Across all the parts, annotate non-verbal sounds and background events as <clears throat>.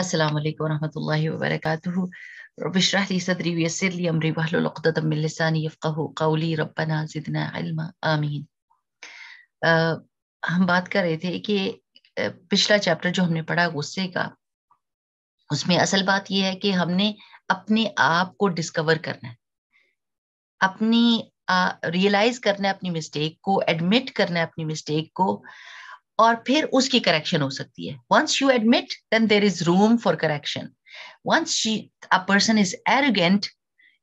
السلام عليكم ورحمة الله وبركاته رب اشرح لي صدري ويسر لي أمري واحلل عقدة من لساني يفقه قولي रब्बना जिदना علما आमीन हम बात कर रहे थे कि uh, पिछला चैप्टर जो हमने पढ़ा गुस्से का उसमें असल बात यह है कि हमने अपने आप को डिस्कवर करना है अपनी रियलाइज uh, करना है अपनी मिस्टेक को एडमिट करना है अपनी मिस्टेक को और फिर उसकी करेक्शन हो सकती है once you admit then there is room for correction once a person is arrogant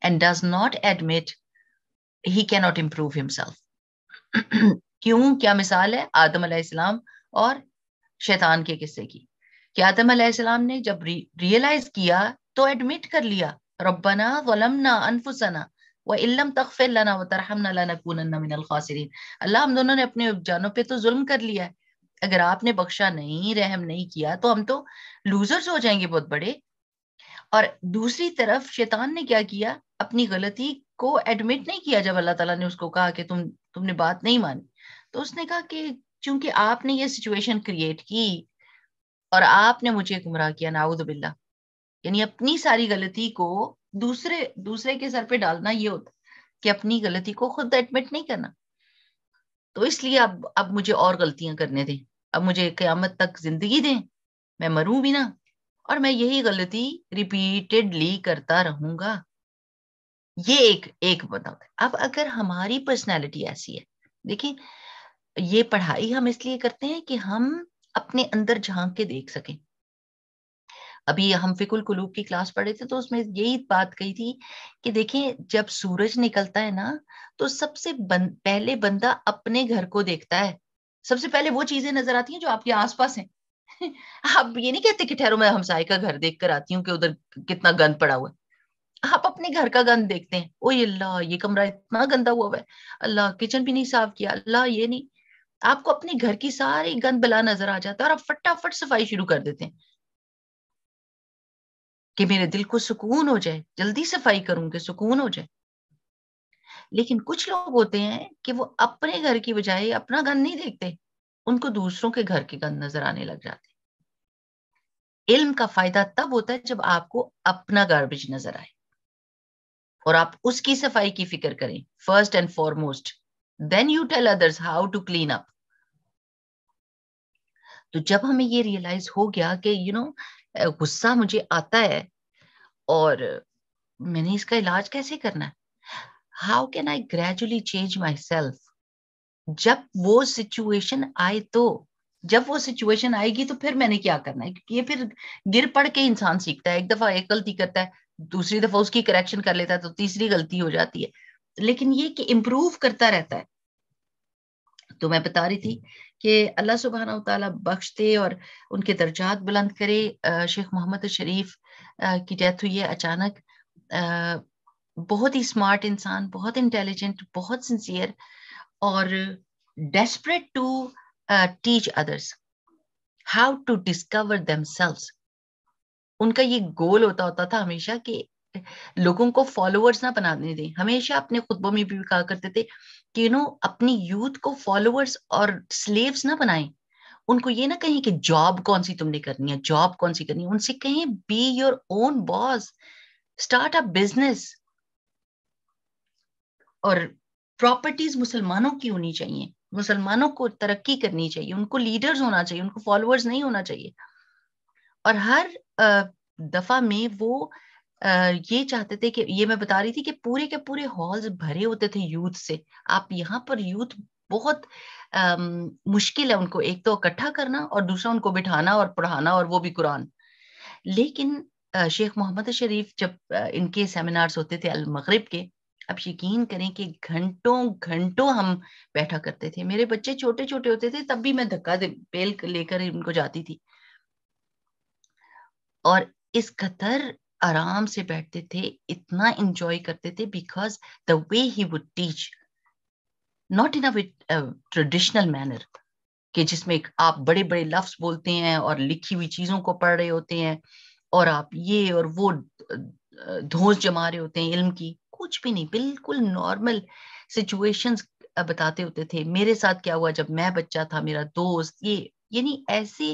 and does not admit he cannot improve himself क्यों क्या मिसाल है आदम अलैहिस्सलाम और शैतान के किस्से की कि आदम अलैहिस्सलाम ने जब रियलाइज किया तो एडमिट कर लिया रब्बना वलमना अनफुसना व इल्लम तगफिर लना व तरहमना लनकूनन्ना मिनल खासिरीन अल्लाह हम दोनों ने अपने जानों पे तो जुल्म कर लिया है अगर आपने बख्शा नहीं रहम नहीं किया तो हम तो लूजर्स हो जाएंगे बहुत बड़े और दूसरी तरफ शैतान ने क्या किया अपनी गलती को एडमिट नहीं किया जब अल्लाह ताला ने उसको कहा कि तुम तुमने बात नहीं मानी तो उसने कहा कि चूंकि आपने ये सिचुएशन क्रिएट की और आपने मुझे गुमराह किया बिल्ला यानी अपनी सारी गलती को दूसरे दूसरे के सर पे डालना ये होता कि अपनी गलती को खुद एडमिट नहीं करना तो इसलिए अब अब मुझे और गलतियां करने दें अब मुझे क्यामत तक जिंदगी दें मैं मरूं भी ना और मैं यही गलती रिपीटेडली करता रहूंगा ये एक एक बताओ मतलब अब अगर हमारी पर्सनैलिटी ऐसी है देखिए ये पढ़ाई हम इसलिए करते हैं कि हम अपने अंदर झांक के देख सकें अभी हम फिकुल कुलूब की क्लास पढ़े थे तो उसमें यही बात कही थी कि देखें जब सूरज निकलता है ना तो सबसे बन, पहले बंदा अपने घर को देखता है सबसे पहले वो चीजें नजर आती हैं जो आपके आसपास हैं <laughs> आप ये नहीं कहते कि ठहरो मैं हमसाई का घर देख कर आती हूँ कि उधर कितना गंद पड़ा हुआ है आप अपने घर का गंद देखते हैं ओ ये अल्लाह ये कमरा इतना गंदा हुआ हुआ है अल्लाह किचन भी नहीं साफ किया अल्लाह ये नहीं आपको अपने घर की सारी गंद बला नजर आ जाता है और आप फटाफट सफाई शुरू कर देते हैं कि मेरे दिल को सुकून हो जाए जल्दी सफाई करूं कि सुकून हो जाए लेकिन कुछ लोग होते हैं कि वो अपने घर की बजाय अपना गंद नहीं देखते उनको दूसरों के घर के गंद नजर आने लग जाते इल्म का फायदा तब होता है जब आपको अपना गार्बेज नजर आए और आप उसकी सफाई की फिक्र करें first and foremost then you tell others how to clean up तो जब हमें ये रियलाइज हो गया कि यू नो गुस्सा मुझे आता है और मैंने इसका इलाज कैसे करना है how can I gradually change myself जब वो सिचुएशन आए तो जब वो सिचुएशन आएगी तो फिर मैंने क्या करना है क्योंकि ये फिर गिर पड़ के इंसान सीखता है एक दफा एक गलती करता है दूसरी दफा उसकी करेक्शन कर लेता है तो तीसरी गलती हो जाती है लेकिन ये कि इम्प्रूव करता रहता है तो मैं बता रही थी कि अल्लाह सुबहाना तला बख्श दे और उनके दर्जात बुलंद करे शेख मोहम्मद शरीफ की डेथ हुई है अचानक बहुत ही स्मार्ट इंसान बहुत इंटेलिजेंट बहुत सिंसियर और desperate to teach others how to discover themselves उनका ये गोल होता होता था हमेशा कि लोगों को फॉलोअर्स ना बनाने दें हमेशा अपने खुतबों में भी कहा करते थे कि यू नो अपनी यूथ को फॉलोअर्स और स्लेव्स ना बनाएं उनको ये ना कहें कि जॉब कौन सी तुमने करनी है जॉब कौन सी करनी है उनसे कहें be your own boss start a business और प्रॉपर्टीज मुसलमानों की होनी चाहिए मुसलमानों को तरक्की करनी चाहिए उनको लीडर्स होना चाहिए उनको फॉलोअर्स नहीं होना चाहिए और हर दफा में वो ये चाहते थे कि ये मैं बता रही थी कि पूरे के पूरे हॉल्स भरे होते थे यूथ से आप यहाँ पर यूथ बहुत मुश्किल है उनको एक तो इकट्ठा करना और दूसरा उनको बिठाना और पढ़ाना और वो भी कुरान लेकिन शेख मोहम्मद शरीफ जब इनके सेमिनार्स होते थे अल मगरब के आप यकीन करें कि घंटों घंटों हम बैठा करते थे मेरे बच्चे छोटे छोटे होते थे तब भी मैं धक्का बेल लेकर इनको जाती थी और इस कतर आराम से बैठते थे इतना इंजॉय करते थे because the way he would teach not in a traditional manner कि जिसमें आप बड़े बड़े लफ्ज बोलते हैं और लिखी हुई चीजों को पढ़ रहे होते हैं और आप ये और वो धोस जमा रहे होते हैं इल्म की कुछ भी नहीं बिल्कुल नॉर्मल सिचुएशंस बताते होते थे मेरे साथ क्या हुआ जब मैं बच्चा था मेरा दोस्त ये यानी ऐसे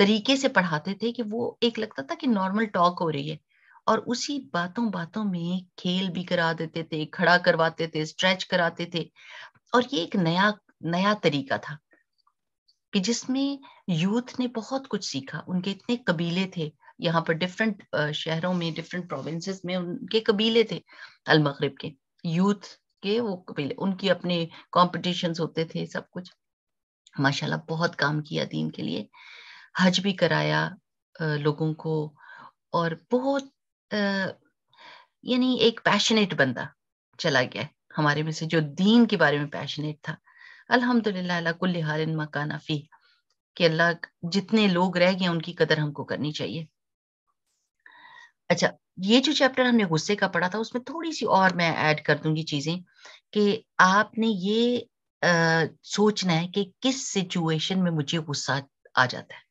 तरीके से पढ़ाते थे कि वो एक लगता था कि नॉर्मल टॉक हो रही है और उसी बातों बातों में खेल भी करा देते थे खड़ा करवाते थे स्ट्रेच कराते थे और ये एक नया नया तरीका था कि जिसमें यूथ ने बहुत कुछ सीखा उनके इतने कबीले थे यहाँ पर डिफरेंट शहरों में डिफरेंट प्रोविंस में उनके कबीले थे अल मगरब के यूथ के वो कबीले उनकी अपने कॉम्पिटिशन होते थे सब कुछ माशाल्लाह बहुत काम किया दीन के लिए हज भी कराया लोगों को और बहुत यानी एक पैशनेट बंदा चला गया हमारे में से जो दीन के बारे में पैशनेट था अल्हम्दुलिल्लाह कुल्ल कि अल्लाह जितने लोग रह गए उनकी कदर हमको करनी चाहिए अच्छा ये जो चैप्टर हमने गुस्से का पढ़ा था उसमें थोड़ी सी और मैं ऐड कर दूंगी चीजें कि आपने ये आ, सोचना है कि किस सिचुएशन में मुझे गुस्सा आ जाता है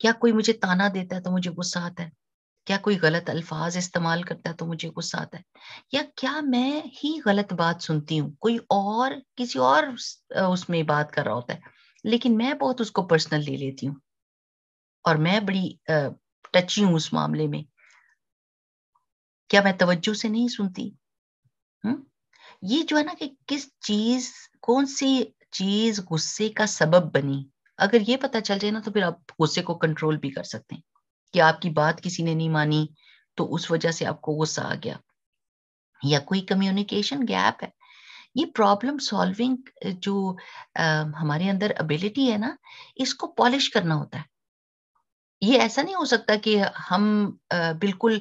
क्या कोई मुझे ताना देता है तो मुझे गुस्सा आता है क्या कोई गलत अल्फाज इस्तेमाल करता है तो मुझे गुस्सा आता है या क्या मैं ही गलत बात सुनती हूँ कोई और किसी और उसमें बात कर रहा होता है लेकिन मैं बहुत उसको पर्सनल ले लेती हूँ और मैं बड़ी टची हूं उस मामले में क्या मैं तवज्जो से नहीं सुनती हम्म ये जो है ना कि किस चीज कौन सी चीज गुस्से का सबब बनी अगर ये पता चल जाए ना तो फिर आप गुस्से को कंट्रोल भी कर सकते हैं कि आपकी बात किसी ने नहीं मानी तो उस वजह से आपको गुस्सा आ गया या कोई कम्युनिकेशन गैप है ये प्रॉब्लम सॉल्विंग जो आ, हमारे अंदर एबिलिटी है ना इसको पॉलिश करना होता है ये ऐसा नहीं हो सकता कि हम बिल्कुल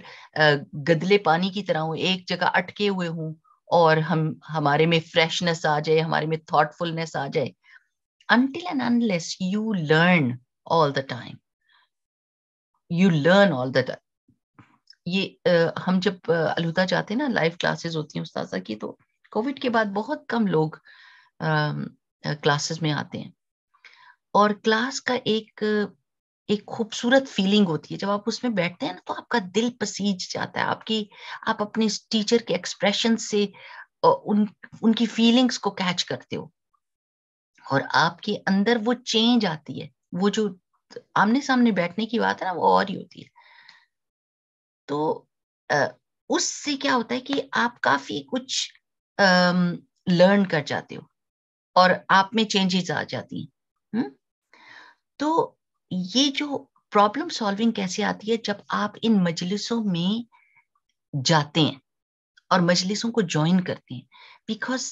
गदले पानी की तरह हो एक जगह अटके हुए हों और हम हमारे में फ्रेशनेस आ जाए हमारे में थॉटफुलनेस आ जाए until and unless you learn all the time you learn all the time ये आ, हम जब अलहुदा जाते हैं ना लाइव क्लासेस होती हैं उस्ताजा की तो कोविड के बाद बहुत कम लोग क्लासेस में आते हैं और क्लास का एक एक खूबसूरत फीलिंग होती है जब आप उसमें बैठते हैं ना तो आपका दिल पसीज जाता है आपकी आप अपने टीचर के एक्सप्रेशन से उन उनकी फीलिंग्स को कैच करते हो और आपके अंदर वो चेंज आती है वो जो आमने सामने बैठने की बात है ना वो और ही होती है तो उससे क्या होता है कि आप काफी कुछ लर्न कर जाते हो और आप में चेंजेस आ जाती हैं तो ये जो प्रॉब्लम सॉल्विंग कैसे आती है जब आप इन मजलिसों में जाते हैं और मजलिसों को ज्वाइन करते हैं बिकॉज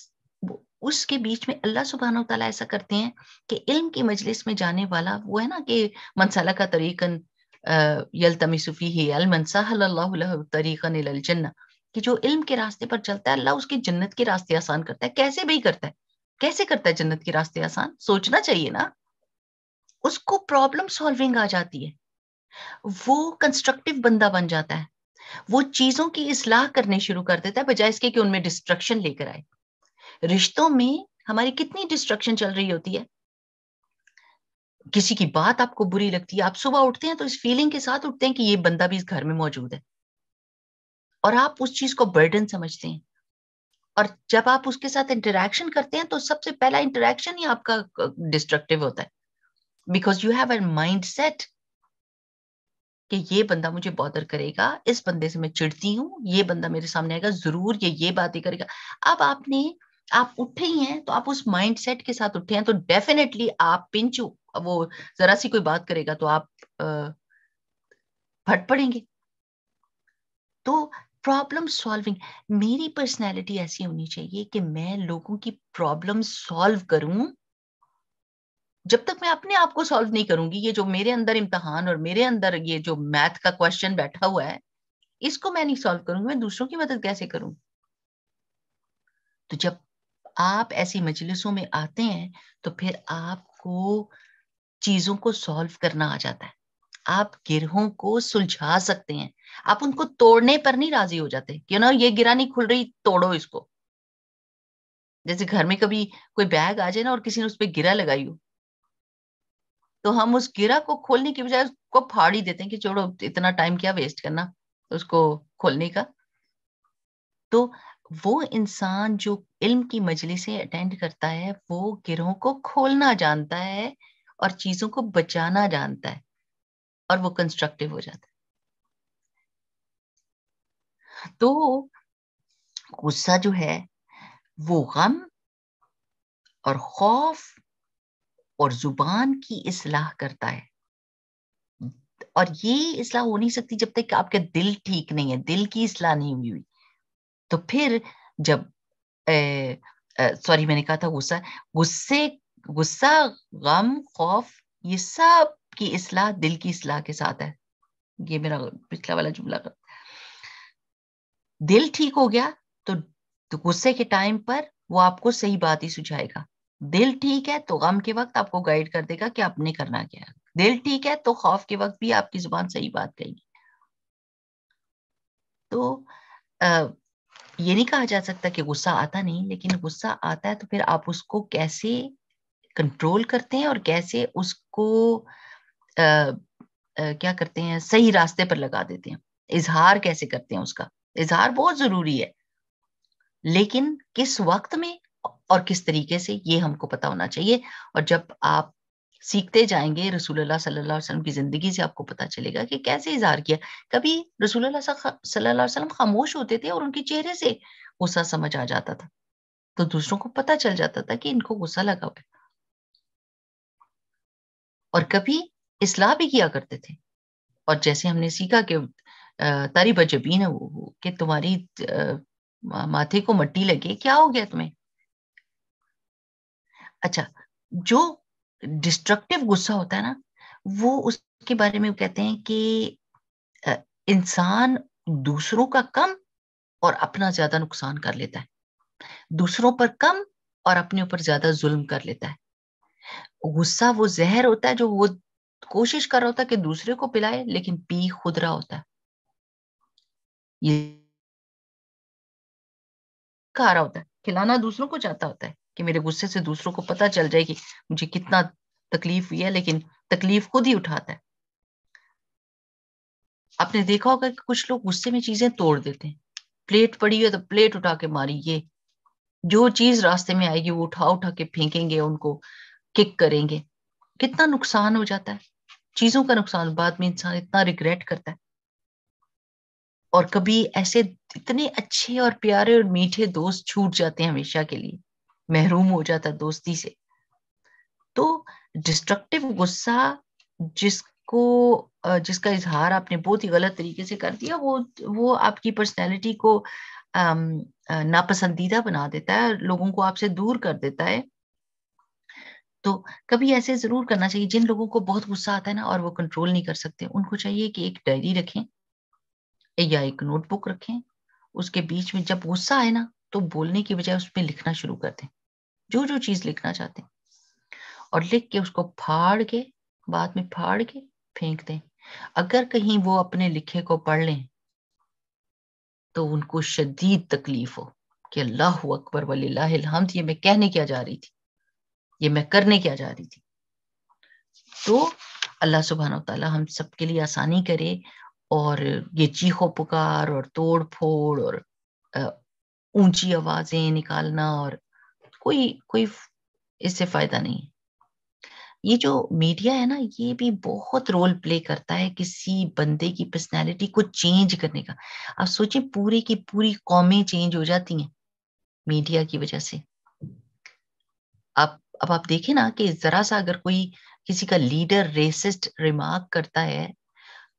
उसके बीच में अल्लाह सुबहान तला ऐसा करते हैं कि इल्म की मजलिस में जाने वाला वो है ना कि मनसाला का तरीकन यलतमिसफ़ी है अलमनसाहल्लाहरीकन जन्ना कि जो इल्म के रास्ते पर चलता है अल्लाह उसकी जन्नत के रास्ते आसान करता है कैसे भी करता है कैसे करता है जन्नत के रास्ते आसान सोचना चाहिए ना उसको प्रॉब्लम सॉल्विंग आ जाती है वो कंस्ट्रक्टिव बंदा बन जाता है वो चीजों की इसलाह करने शुरू कर देता है बजाय इसके कि उनमें डिस्ट्रक्शन लेकर आए रिश्तों में हमारी कितनी डिस्ट्रक्शन चल रही होती है किसी की बात आपको बुरी लगती है आप सुबह उठते हैं तो इस फीलिंग के साथ उठते हैं कि ये बंदा भी इस घर में मौजूद है और आप उस चीज को बर्डन समझते हैं और जब आप उसके साथ इंटरेक्शन करते हैं तो सबसे पहला इंटरेक्शन ही आपका डिस्ट्रक्टिव होता है because you have a mind set कि ये बंदा मुझे बॉदर करेगा इस बंदे से मैं चिड़ती हूँ ये बंदा मेरे सामने आएगा जरूर ये ये बातें करेगा अब आपने आप उठे ही हैं तो आप उस माइंड सेट के साथ उठे हैं तो डेफिनेटली आप पिंच वो जरा सी कोई बात करेगा तो आप फट पड़ेंगे तो प्रॉब्लम सॉल्विंग मेरी पर्सनैलिटी ऐसी होनी चाहिए कि मैं लोगों की प्रॉब्लम सॉल्व करूं जब तक मैं अपने आप को सॉल्व नहीं करूंगी ये जो मेरे अंदर इम्तहान और मेरे अंदर ये जो मैथ का क्वेश्चन बैठा हुआ है इसको मैं नहीं सॉल्व करूंगी मैं दूसरों की मदद कैसे करूं तो जब आप ऐसी मजलिसों में आते हैं तो फिर आपको चीजों को सॉल्व करना आ जाता है आप गिरहों को सुलझा सकते हैं आप उनको तोड़ने पर नहीं राजी हो जाते क्यों ना ये गिरा नहीं खुल रही तोड़ो इसको जैसे घर में कभी कोई बैग आ जाए ना और किसी ने उस पर गिरा लगाई हो तो हम उस गिरा को खोलने की बजाय उसको फाड़ी देते हैं कि छोड़ो इतना टाइम क्या वेस्ट करना उसको खोलने का तो वो इंसान जो इल्म की मजली से अटेंड करता है वो गिरोह को खोलना जानता है और चीजों को बचाना जानता है और वो कंस्ट्रक्टिव हो जाता है तो गुस्सा जो है वो गम और खौफ और जुबान की इसलाह करता है और ये इसलाह हो नहीं सकती जब तक आपके दिल ठीक नहीं है दिल की इसलाह नहीं हुई हुई तो फिर जब सॉरी मैंने कहा था गुस्सा गुस्से गुस्सा गम खौफ ये सब की इसलाह दिल की इसलाह के साथ है ये मेरा पिछला वाला जुमला कर दिल ठीक हो गया तो, तो गुस्से के टाइम पर वो आपको सही बात ही सुझाएगा दिल ठीक है तो गम के वक्त आपको गाइड कर देगा कि आपने करना क्या है दिल ठीक है तो खौफ के वक्त भी आपकी जुबान सही बात कहेगी तो आ, ये नहीं कहा जा सकता कि गुस्सा आता नहीं लेकिन गुस्सा आता है तो फिर आप उसको कैसे कंट्रोल करते हैं और कैसे उसको आ, आ, क्या करते हैं सही रास्ते पर लगा देते हैं इजहार कैसे करते हैं उसका इजहार बहुत जरूरी है लेकिन किस वक्त में और किस तरीके से ये हमको पता होना चाहिए और जब आप सीखते जाएंगे रसूलुल्लाह सल्लल्लाहु अलैहि वसल्लम की ज़िंदगी से आपको पता चलेगा कि कैसे इजहार किया कभी रसूलुल्लाह सल्लल्लाहु अलैहि वसल्लम खामोश होते थे और उनके चेहरे से गुस्सा समझ आ जाता था तो दूसरों को पता चल जाता था कि इनको गुस्सा लगा हुआ और कभी इसलाह भी किया करते थे और जैसे हमने सीखा कि तारी बजबीन है वो कि तुम्हारी माथे को मट्टी लगे क्या हो गया तुम्हें अच्छा जो डिस्ट्रक्टिव गुस्सा होता है ना वो उसके बारे में कहते हैं कि इंसान दूसरों का कम और अपना ज्यादा नुकसान कर लेता है दूसरों पर कम और अपने ऊपर ज्यादा जुल्म कर लेता है गुस्सा वो जहर होता है जो वो कोशिश कर रहा होता है कि दूसरे को पिलाए लेकिन पी खुद रहा होता है ये खा रहा होता है खिलाना दूसरों को चाहता होता है कि मेरे गुस्से से दूसरों को पता चल जाए कि मुझे कितना तकलीफ हुई है लेकिन तकलीफ खुद ही उठाता है आपने देखा होगा कि कुछ लोग गुस्से में चीजें तोड़ देते हैं प्लेट पड़ी है तो प्लेट उठा के मारी ये जो चीज रास्ते में आएगी वो उठा उठा के फेंकेंगे उनको किक करेंगे कितना नुकसान हो जाता है चीजों का नुकसान बाद में इंसान इतना रिग्रेट करता है और कभी ऐसे इतने अच्छे और प्यारे और मीठे दोस्त छूट जाते हैं हमेशा के लिए महरूम हो जाता दोस्ती से तो डिस्ट्रक्टिव गुस्सा जिसको जिसका इजहार आपने बहुत ही गलत तरीके से कर दिया वो वो आपकी पर्सनैलिटी को नापसंदीदा बना देता है लोगों को आपसे दूर कर देता है तो कभी ऐसे जरूर करना चाहिए जिन लोगों को बहुत गुस्सा आता है ना और वो कंट्रोल नहीं कर सकते उनको चाहिए कि एक डायरी रखें या एक नोटबुक रखें उसके बीच में जब गुस्सा आए ना तो बोलने की बजाय उसमें लिखना शुरू कर दें जो जो चीज लिखना चाहते हैं और लिख के उसको फाड़ के बाद में फाड़ के फेंक दें अगर कहीं वो अपने लिखे को पढ़ लें तो उनको शदीद तकलीफ हो कि अल्लाह अकबर वलीहमद ये मैं कहने क्या जा रही थी ये मैं करने क्या जा रही थी तो अल्लाह सुबहाना तला हम सबके लिए आसानी करे और ये चीखो पुकार और तोड़ फोड़ और ऊंची आवाजें निकालना और कोई कोई इससे फायदा नहीं है ये जो मीडिया है ना ये भी बहुत रोल प्ले करता है किसी बंदे की पर्सनैलिटी को चेंज करने का आप सोचें पूरी की पूरी कौमें चेंज हो जाती हैं मीडिया की वजह से आप अब आप देखें ना कि जरा सा अगर कोई किसी का लीडर रेसिस्ट रिमार्क करता है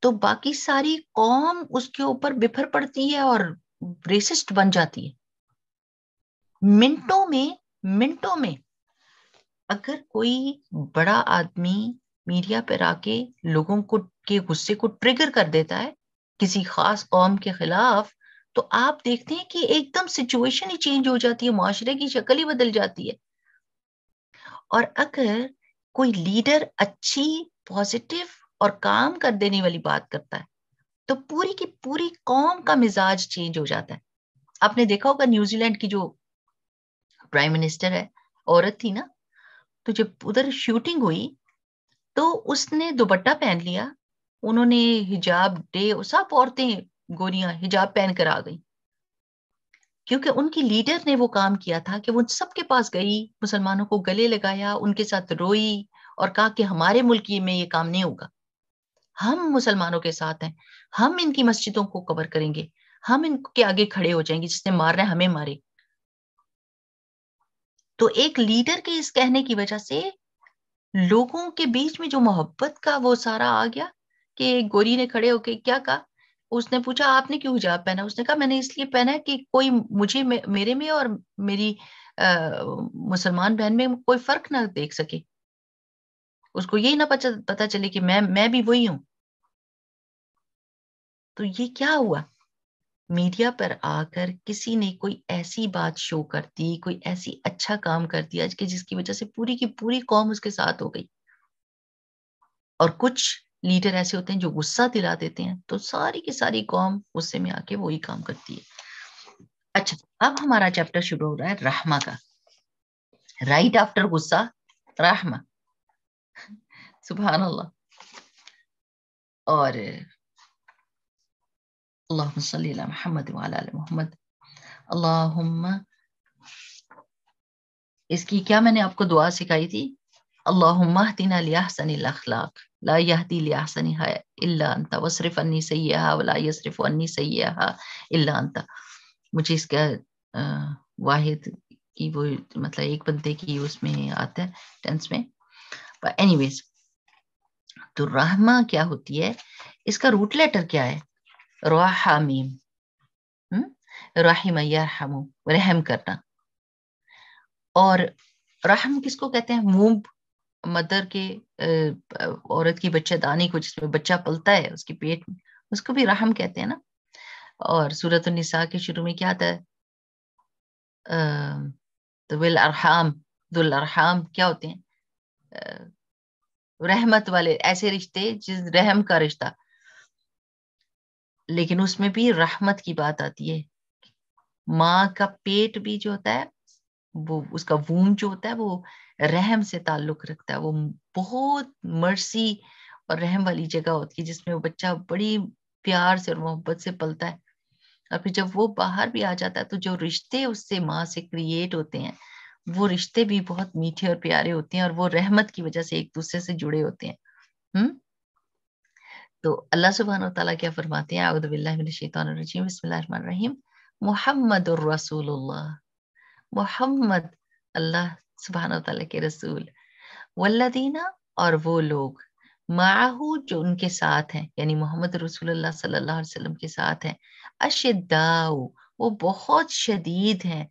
तो बाकी सारी कौम उसके ऊपर बिफर पड़ती है और रेसिस्ट बन जाती है मिनटों में मिनटों में अगर कोई बड़ा आदमी मीडिया पर आके लोगों को के गुस्से को ट्रिगर कर देता है किसी खास कौम के खिलाफ तो आप देखते हैं कि एकदम सिचुएशन ही चेंज हो जाती है माशरे की शक्ल ही बदल जाती है और अगर कोई लीडर अच्छी पॉजिटिव और काम कर देने वाली बात करता है तो पूरी की पूरी कौम का मिजाज चेंज हो जाता है आपने देखा होगा न्यूजीलैंड की जो प्राइम मिनिस्टर है औरत थी ना तो जब उधर शूटिंग हुई तो उसने दुपट्टा पहन लिया उन्होंने हिजाब डे सब औरतें गोरियां हिजाब पहन कर आ गई क्योंकि उनकी लीडर ने वो काम किया था कि वो सबके पास गई मुसलमानों को गले लगाया उनके साथ रोई और कहा कि हमारे मुल्क में ये काम नहीं होगा हम मुसलमानों के साथ हैं हम इनकी मस्जिदों को कवर करेंगे हम इनके आगे खड़े हो जाएंगे जिसने मार रहे हमें मारे तो एक लीडर के इस कहने की वजह से लोगों के बीच में जो मोहब्बत का वो सारा आ गया कि गोरी ने खड़े होके क्या कहा उसने पूछा आपने क्यों हिजाब पहना उसने कहा मैंने इसलिए पहना है कि कोई मुझे मेरे में और मेरी मुसलमान बहन में कोई फर्क ना देख सके उसको यही ना पता पता चले कि मैं मैं भी वही हूं तो ये क्या हुआ मीडिया पर आकर किसी ने कोई ऐसी बात शो कर दी कोई ऐसी अच्छा काम कर दिया कि जिसकी वजह से पूरी की पूरी कौम उसके साथ हो गई और कुछ लीडर ऐसे होते हैं जो गुस्सा दिला देते हैं तो सारी की सारी कौम गुस्से में आके वही काम करती है अच्छा अब हमारा चैप्टर शुरू हो रहा है रहमा का राइट आफ्टर गुस्सा रहमा सुबह और اللهم صل على محمد وعلى آل मोहम्मद اللهم इसकी क्या मैंने आपको दुआ सिखाई थी अल्लाहमहतना लियासन अखलाक ला यहदी लियासन इल्ला अंता वसरफ अन्नी सैया वला यसरफ अन्नी सैया इल्ला अंता मुझे इसका वाहिद की वो मतलब एक बंदे की उसमें आता है टेंस में एनीवेज तो रहमा क्या होती है इसका रूट लेटर क्या है रामीम यरहम रहम करना और रहम किसको कहते हैं मूब मदर के औरत की बच्चेदानी को जिसमें बच्चा पलता है उसके पेट में उसको भी रहम कहते हैं ना और सूरत निसा के शुरू में क्या आता है तो विल अरहाम दुल अरहाम क्या होते हैं रहमत वाले ऐसे रिश्ते जिस रहम का रिश्ता लेकिन उसमें भी रहमत की बात आती है माँ का पेट भी जो होता है वो उसका वूम जो होता है वो रहम से ताल्लुक रखता है वो बहुत मर्सी और रहम वाली जगह होती है जिसमें वो बच्चा बड़ी प्यार से और मोहब्बत से पलता है और फिर जब वो बाहर भी आ जाता है तो जो रिश्ते उससे माँ से क्रिएट होते हैं वो रिश्ते भी बहुत मीठे और प्यारे होते हैं और वो रहमत की वजह से एक दूसरे से जुड़े होते हैं हम्म तो अल्लाह सुबहान तला क्या फरमाते हैं आउदबिल्लाशैतरजीम बसमीम मोहम्मद मोहम्मद अल्लाह सुबहान तला के रसूल वल्लदीना और वो लोग माहू जो उनके साथ हैं यानी मोहम्मद रसूल सल्लल्लाहु अलैहि वसल्लम के साथ हैं अशदाऊ वो बहुत शदीद हैं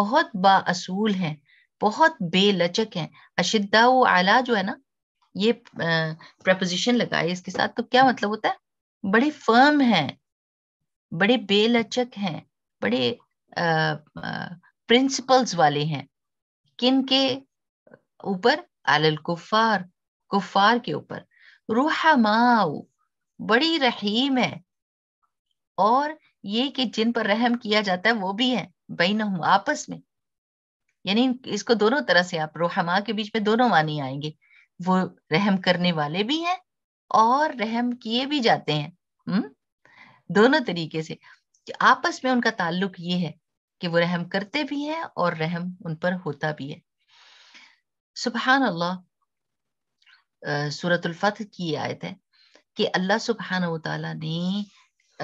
बहुत बासूल हैं बहुत बेलचक हैं अशदाऊ आला जो है ना ये प्रपोजिशन लगाए इसके साथ तो क्या मतलब होता है बड़े फर्म हैं बड़े बेलचक हैं बड़े प्रिंसिपल्स वाले हैं किन के ऊपर अलल कुफार कुफार के ऊपर रूहमाऊ बड़ी रहीम है और ये कि जिन पर रहम किया जाता है वो भी है बहन आपस में यानी इसको दोनों तरह से आप रोहमा के बीच में दोनों मानी आएंगे वो रहम करने वाले भी हैं और रहम किए भी जाते हैं हम्म दोनों तरीके से आपस में उनका ताल्लुक ये है कि वो रहम करते भी हैं और रहम उन पर होता भी है सुबहान अल्लाह सूरतुल्फत की आयत है कि अल्लाह सुबहान तला ने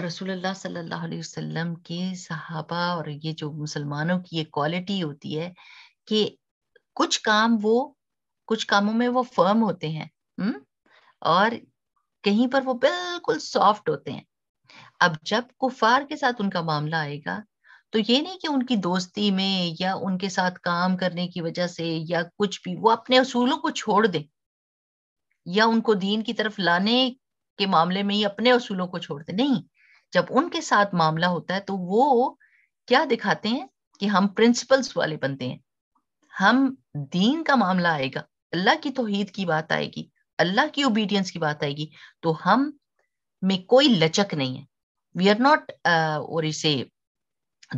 रसूल सल्लल्लाहु अलैहि वसल्लम के सहाबा और ये जो मुसलमानों की ये क्वालिटी होती है कि कुछ काम वो कुछ कामों में वो फर्म होते हैं हम्म और कहीं पर वो बिल्कुल सॉफ्ट होते हैं अब जब कुफार के साथ उनका मामला आएगा तो ये नहीं कि उनकी दोस्ती में या उनके साथ काम करने की वजह से या कुछ भी वो अपने असूलों को छोड़ दें या उनको दीन की तरफ लाने के मामले में ही अपने असूलों को छोड़ दें नहीं जब उनके साथ मामला होता है तो वो क्या दिखाते हैं कि हम प्रिंसिपल्स वाले बनते हैं हम दीन का मामला आएगा अल्लाह की तोहीद की बात आएगी अल्लाह की ओबीडियंस की बात आएगी तो हम में कोई लचक नहीं है वी आर नॉट और इसे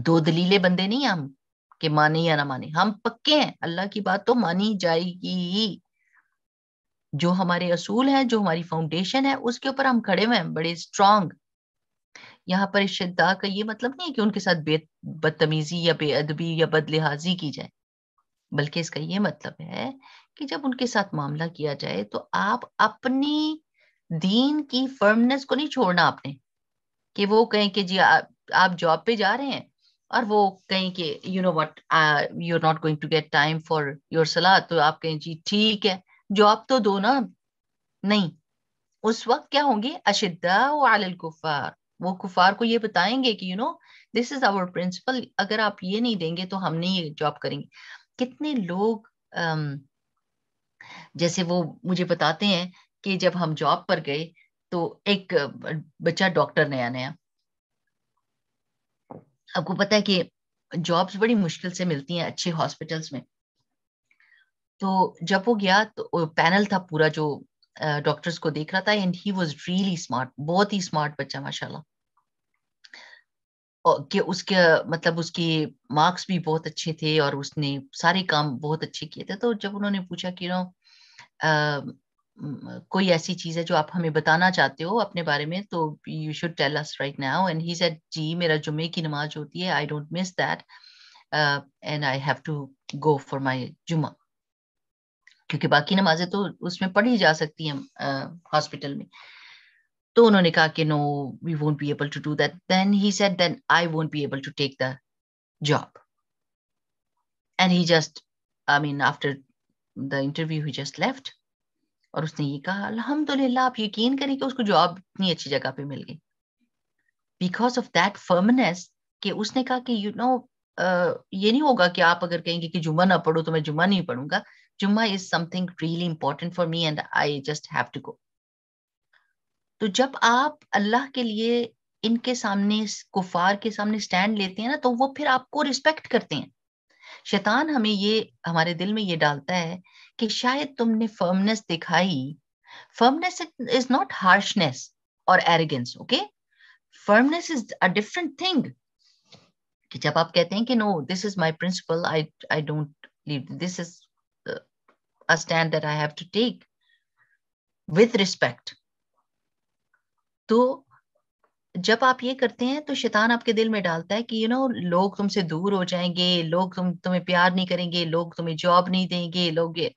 दो दलीले बंदे नहीं हम कि माने या ना माने हम पक्के हैं अल्लाह की बात तो मानी जाएगी ही जो हमारे असूल हैं जो हमारी फाउंडेशन है उसके ऊपर हम खड़े हुए हैं बड़े स्ट्रांग यहाँ पर शिद्दा का ये मतलब नहीं है कि उनके साथ बे बदतमीजी या बेअदबी या बदलिहाजी की जाए बल्कि इसका ये मतलब है कि जब उनके साथ मामला किया जाए तो आप अपनी दीन की फर्मनेस को नहीं छोड़ना आपने कि वो कहें कि जी आप जॉब पे जा रहे हैं और वो कहें कि you know what you are not going to get time for your सलाह तो आप कहें जी ठीक है जॉब तो दो ना नहीं उस वक्त क्या होंगे अशिदा अल कुफार वो कुफार को ये बताएंगे कि you know this is our principle अगर आप ये नहीं देंगे तो हम नहीं ये जॉब करेंगे कितने लोग जैसे वो मुझे बताते हैं कि जब हम जॉब पर गए तो एक बच्चा डॉक्टर नया नया आपको पता है कि जॉब्स बड़ी मुश्किल से मिलती हैं अच्छे हॉस्पिटल्स में तो जब वो गया तो पैनल था पूरा जो डॉक्टर्स को देख रहा था and he was really smart बहुत ही स्मार्ट बच्चा माशाल्लाह कि उसके मतलब उसके मार्क्स भी बहुत अच्छे थे और उसने सारे काम बहुत अच्छे किए थे तो जब उन्होंने पूछा कि नो कोई ऐसी चीज है जो आप हमें बताना चाहते हो अपने बारे में तो you should tell us right now and he said जी मेरा जुम्मे की नमाज होती है I don't miss that and I have to go for my जुमा क्योंकि बाकी नमाजें तो उसमें पढ़ी जा सकती हैं हॉस्पिटल में तो उन्होंने कहा कि no we won't be able to do that then he said then I won't be able to take the job and he just I mean after the interview he just left और उसने ये कहा अल्हम्दुलिल्लाह आप यकीन करें कि उसको जॉब इतनी अच्छी जगह पे मिल गई बिकॉज ऑफ दैट फर्मनेस कि उसने कहा कि यू you नो know, ये नहीं होगा कि आप अगर कहेंगे कि जुम्मा ना पढ़ो तो मैं जुम्मा नहीं पढ़ूंगा जुम्मा is something really important for me and I just have to go तो जब आप अल्लाह के लिए इनके सामने कुफार के सामने स्टैंड लेते हैं ना तो वो फिर आपको रिस्पेक्ट करते हैं शैतान हमें ये हमारे दिल में ये डालता है कि शायद तुमने फर्मनेस दिखाई फर्मनेस इज नॉट हार्शनेस और arrogance okay firmness is a different thing कि जब आप कहते हैं कि no this is my principle I I don't leave this is a stand that I have to take with respect तो जब आप ये करते हैं तो शैतान आपके दिल में डालता है कि यू you नो know, लोग तुमसे दूर हो जाएंगे लोग तुम तुम्हें प्यार नहीं करेंगे लोग तुम्हें जॉब नहीं देंगे लोग ये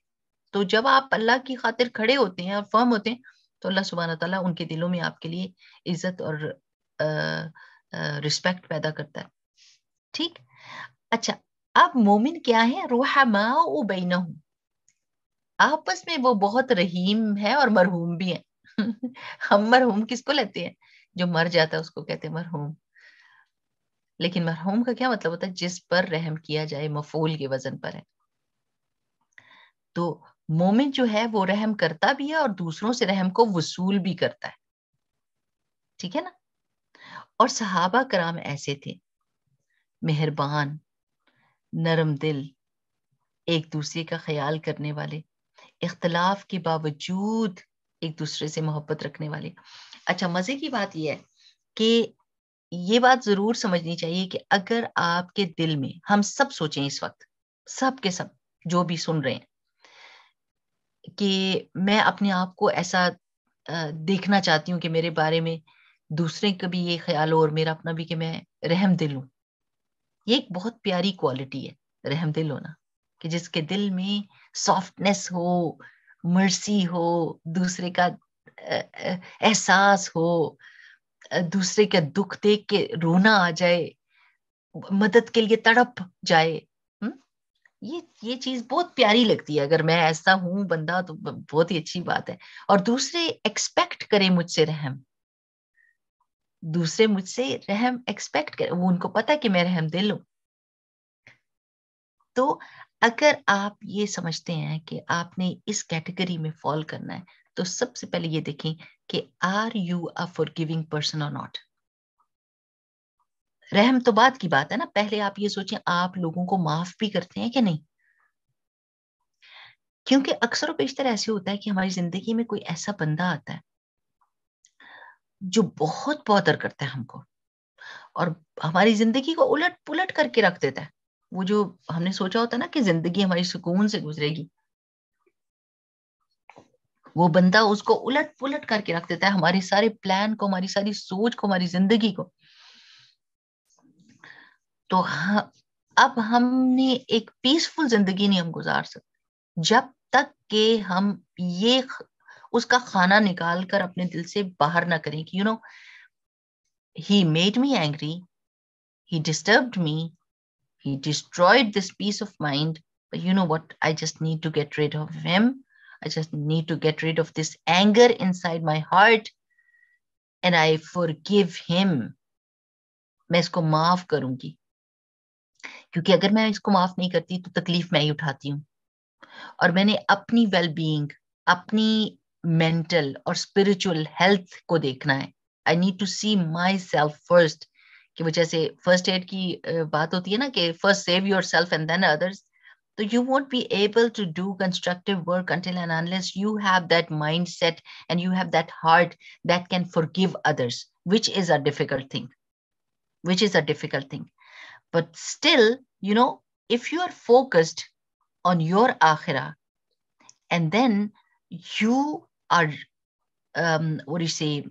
तो जब आप अल्लाह की खातिर खड़े होते हैं और फर्म होते हैं तो अल्लाह सुबहाना तला उनके दिलों में आपके लिए इज्जत और रिस्पेक्ट पैदा करता है ठीक अच्छा अब मोमिन क्या है माओ उबैन आपस में वो बहुत रहीम है और मरहूम भी है <laughs> हम मरहूम किसको लेते हैं जो मर जाता है उसको कहते हैं मरहूम लेकिन मरहूम का क्या मतलब होता है जिस पर रहम किया जाए मफूल के वजन पर है तो मोमिन जो है वो रहम करता भी है और दूसरों से रहम को वसूल भी करता है ठीक है ना और सहाबा कराम ऐसे थे मेहरबान नरम दिल एक दूसरे का ख्याल करने वाले इख्तलाफ के बावजूद एक दूसरे से मोहब्बत रखने वाले अच्छा मजे की बात यह है कि ये बात जरूर समझनी चाहिए कि अगर आपके दिल में हम सब सोचें इस वक्त सब के सब जो भी सुन रहे हैं कि मैं अपने आप को ऐसा देखना चाहती हूँ कि मेरे बारे में दूसरे का भी ये ख्याल हो और मेरा अपना भी कि मैं रहम दिल हूं ये एक बहुत प्यारी क्वालिटी है रहम दिल होना कि जिसके दिल में सॉफ्टनेस हो मर्सी हो दूसरे का एहसास हो दूसरे का दुख देख के रोना आ जाए मदद के लिए तड़प जाए ये ये चीज बहुत प्यारी लगती है अगर मैं ऐसा हूं बंदा तो बहुत ही अच्छी बात है और दूसरे एक्सपेक्ट करे मुझसे रहम दूसरे मुझसे रहम एक्सपेक्ट करे वो उनको पता है कि मैं रहम दिल हूं तो अगर आप ये समझते हैं कि आपने इस कैटेगरी में फॉल करना है तो सबसे पहले ये देखें कि are you a forgiving person और नॉट रहम तो बाद की बात है ना पहले आप ये सोचें आप लोगों को माफ भी करते हैं कि नहीं क्योंकि अक्सर और बेशतर ऐसे होता है कि हमारी जिंदगी में कोई ऐसा बंदा आता है जो बहुत बॉदर करता है हमको और हमारी जिंदगी को उलट पुलट करके रख देता है वो जो हमने सोचा होता है ना कि जिंदगी हमारी सुकून से गुजरेगी वो बंदा उसको उलट पुलट करके रख देता है हमारे सारे प्लान को हमारी सारी सोच को हमारी जिंदगी को तो अब हमने एक पीसफुल जिंदगी नहीं हम गुजार सकते जब तक के हम ये उसका खाना निकाल कर अपने दिल से बाहर ना करें कि you know he made me angry he disturbed me he destroyed this peace of mind you know what I just need to get rid of him I just need to get rid of this anger inside my heart and I forgive him. मैं इसको माफ करूंगी क्योंकि अगर मैं इसको माफ नहीं करती तो तकलीफ मैं ही उठाती हूँ और मैंने अपनी वेल बींग अपनी मेंटल और स्पिरिचुअल हेल्थ को देखना है I need to see myself first कि वो जैसे फर्स्ट एड की बात होती है ना कि first save yourself and then others So you won't be able to do constructive work until and unless you have that mindset and you have that heart that can forgive others, which is a difficult thing, which is a difficult thing. But still, you know, if you are focused on your akhirah and then you are, um, what do you say,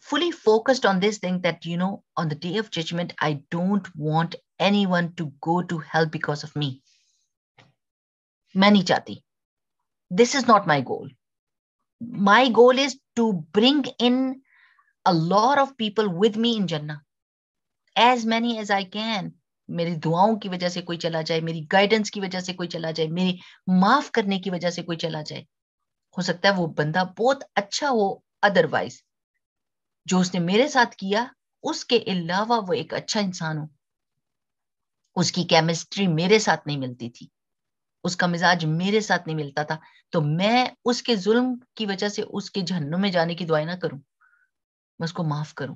fully focused on this thing that you know on the day of judgment i don't want anyone to go to hell because of me मैं नहीं चाहती this is not my goal my goal is to bring in a lot of people with me in जन्ना as many as I can मेरी दुआओं की वजह से कोई चला जाए मेरी गाइडेंस की वजह से कोई चला जाए मेरी माफ करने की वजह से कोई चला जाए हो सकता है वो बंदा बहुत अच्छा हो अदरवाइज जो उसने मेरे साथ किया उसके अलावा वो एक अच्छा इंसान हो उसकी केमिस्ट्री मेरे साथ नहीं मिलती थी उसका मिजाज मेरे साथ नहीं मिलता था तो मैं उसके जुल्म की वजह से उसके जहन्नुम में जाने की दुआई ना करूं मैं उसको माफ करूं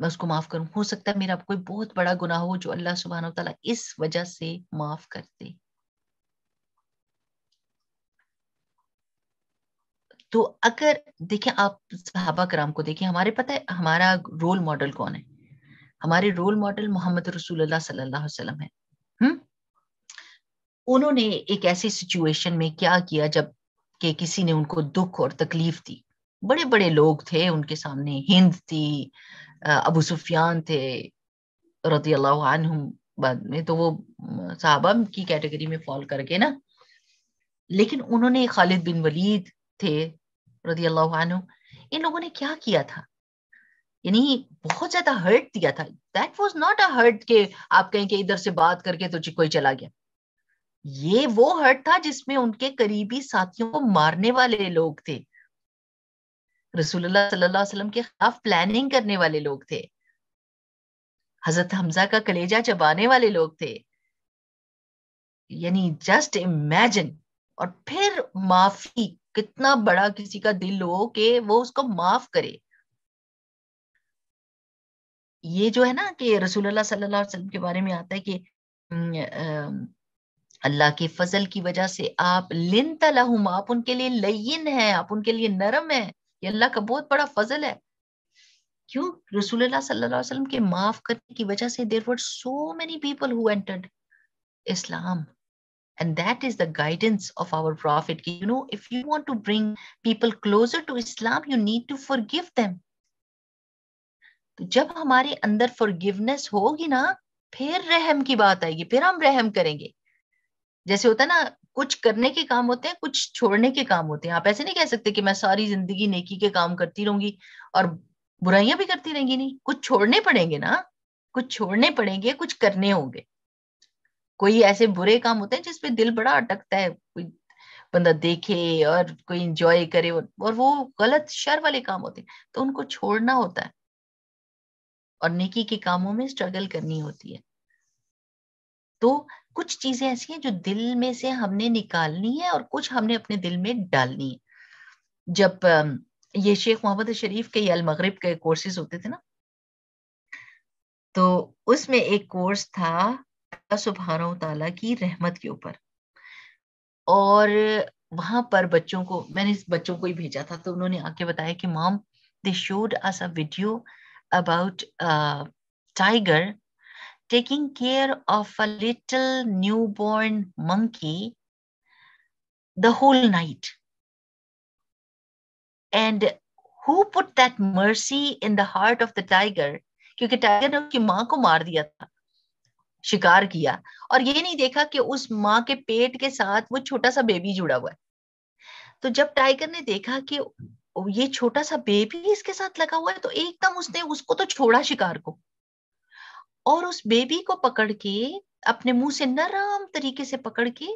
मैं उसको माफ करूं हो सकता है मेरा कोई बहुत बड़ा गुना हो जो अल्लाह सुबहान तला इस वजह से माफ करते तो अगर देखें आप सहाबा कराम को देखें हमारे पता है हमारा रोल मॉडल कौन है हमारे रोल मॉडल मोहम्मद रसूल सल्लाम है उन्होंने एक ऐसी सिचुएशन में क्या किया जब के किसी ने उनको दुख और तकलीफ दी बड़े बड़े लोग थे उनके सामने हिंद थी अबू सुफियान थे रती बाद में तो वो साहबा की कैटेगरी में फॉल करके ना लेकिन उन्होंने खालिद बिन वलीद थे रजी अल्लाह इन लोगों ने क्या किया था यानी बहुत ज्यादा हर्ट दिया था that was not a hurt के आप कहें कि इधर से बात करके तो कोई चला गया ये वो हट था जिसमें उनके करीबी साथियों को मारने वाले लोग थे रसूलुल्लाह सल्लल्लाहु अलैहि वसल्लम के खिलाफ प्लानिंग करने वाले लोग थे हजरत हमजा का कलेजा चबाने वाले लोग थे यानी जस्ट इमेजिन और फिर माफी कितना बड़ा किसी का दिल हो कि वो उसको माफ करे ये जो है ना कि रसूलुल्लाह सल्लल्लाहु अलैहि वसल्लम के बारे में आता है कि अल्लाह के फजल की वजह से आप लिन तलाहुम आप उनके लिए लयिन है आप उनके लिए नरम है ये अल्लाह का बहुत बड़ा फजल है क्यों रसूल सल्लल्लाहु अलैहि के माफ करने की वजह से there were so many people who entered Islam that is the guidance of our prophet prophet you know if you want to bring people closer to Islam you need to forgive them तो जब हमारे अंदर फॉरगिवनेस होगी ना फिर रहम की बात आएगी फिर हम रहम करेंगे जैसे होता है ना कुछ करने के काम होते हैं कुछ छोड़ने के काम होते हैं आप ऐसे नहीं कह सकते कि मैं सारी जिंदगी नेकी के काम करती रहूंगी और बुराइयां भी करती रहेंगी नहीं कुछ छोड़ने पड़ेंगे ना कुछ छोड़ने पड़ेंगे कुछ करने होंगे कोई ऐसे बुरे काम होते हैं जिसपे दिल बड़ा अटकता है कोई बंदा देखे और कोई इंजॉय करे और वो गलत शर वाले काम होते हैं तो उनको छोड़ना होता है और नेकी के कामों में स्ट्रगल करनी होती है तो कुछ चीजें ऐसी हैं जो दिल में से हमने निकालनी है और कुछ हमने अपने दिल में डालनी है जब ये शेख मोहम्मद शरीफ के अल मगरब के कोर्सेज होते थे ना तो उसमें एक कोर्स था सुबहाना तला की रहमत के ऊपर और वहां पर बच्चों को मैंने इस बच्चों को ही भेजा था तो उन्होंने आके बताया कि mom they showed us a video about tiger taking care of a little newborn monkey the whole night. And who put that mercy in the heart of the tiger? क्योंकि टाइगर ने उसकी माँ को मार दिया था शिकार किया और ये नहीं देखा कि उस माँ के पेट के साथ वो छोटा सा बेबी जुड़ा हुआ है तो जब टाइगर ने देखा कि ये छोटा सा बेबी इसके साथ लगा हुआ है तो एकदम उसने उसको तो छोड़ा शिकार को और उस बेबी को पकड़ के अपने मुंह से नरम तरीके से पकड़ के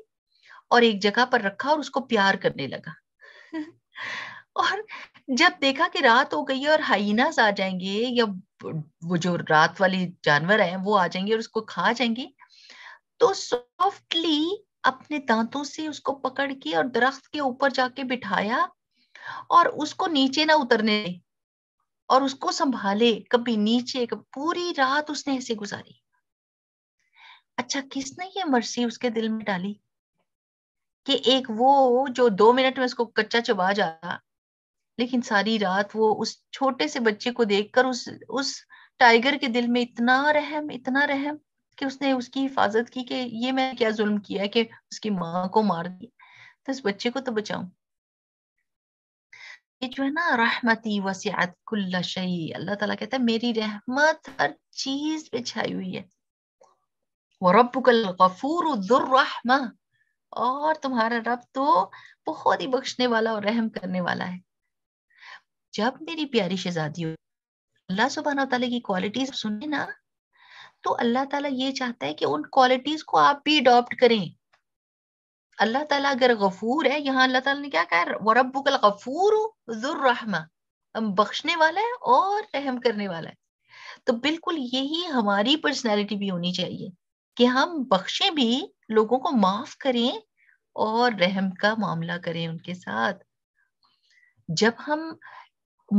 और एक जगह पर रखा और उसको प्यार करने लगा <laughs> और जब देखा कि रात हो गई है और हाइनास आ जाएंगे या वो जो रात वाले जानवर हैं वो आ जाएंगे और उसको खा जाएंगे तो सॉफ्टली अपने दांतों से उसको पकड़ के और दरख्त के ऊपर जाके बिठाया और उसको नीचे ना उतरने और उसको संभाले कभी नीचे कभी पूरी रात उसने ऐसे गुजारी अच्छा किसने ये मर्सी उसके दिल में डाली कि एक वो जो दो मिनट में उसको कच्चा चबा जाता लेकिन सारी रात वो उस छोटे से बच्चे को देखकर उस उस टाइगर के दिल में इतना रहम इतना रहम कि उसने उसकी हिफाजत की कि ये मैं क्या जुल्म किया है कि उसकी माँ को मार दिया तो इस बच्चे को तो बचाऊं ये जो है ना रहमती वसियात कुल्ला शई अल्लाह ताला कहता है मेरी रहमत हर चीज पे छाई हुई है वरबुकल गफूर रहमा और तुम्हारा रब तो बहुत ही बख्शने वाला और रहम करने वाला है जब मेरी प्यारी शहजादी अल्लाह सुबहाना तला की क्वालिटीज सुने ना तो अल्लाह ताला ये चाहता है कि उन क्वालिटीज को आप भी अडॉप्ट करें अल्लाह ताला अगर गफूर है यहाँ अल्लाह ताला ने क्या कहा वरबुकल गफूर जुर्रहमा बख्शने वाला है और रहम करने वाला है तो बिल्कुल यही हमारी पर्सनैलिटी भी होनी चाहिए कि हम बख्शे भी लोगों को माफ करें और रहम का मामला करें उनके साथ जब हम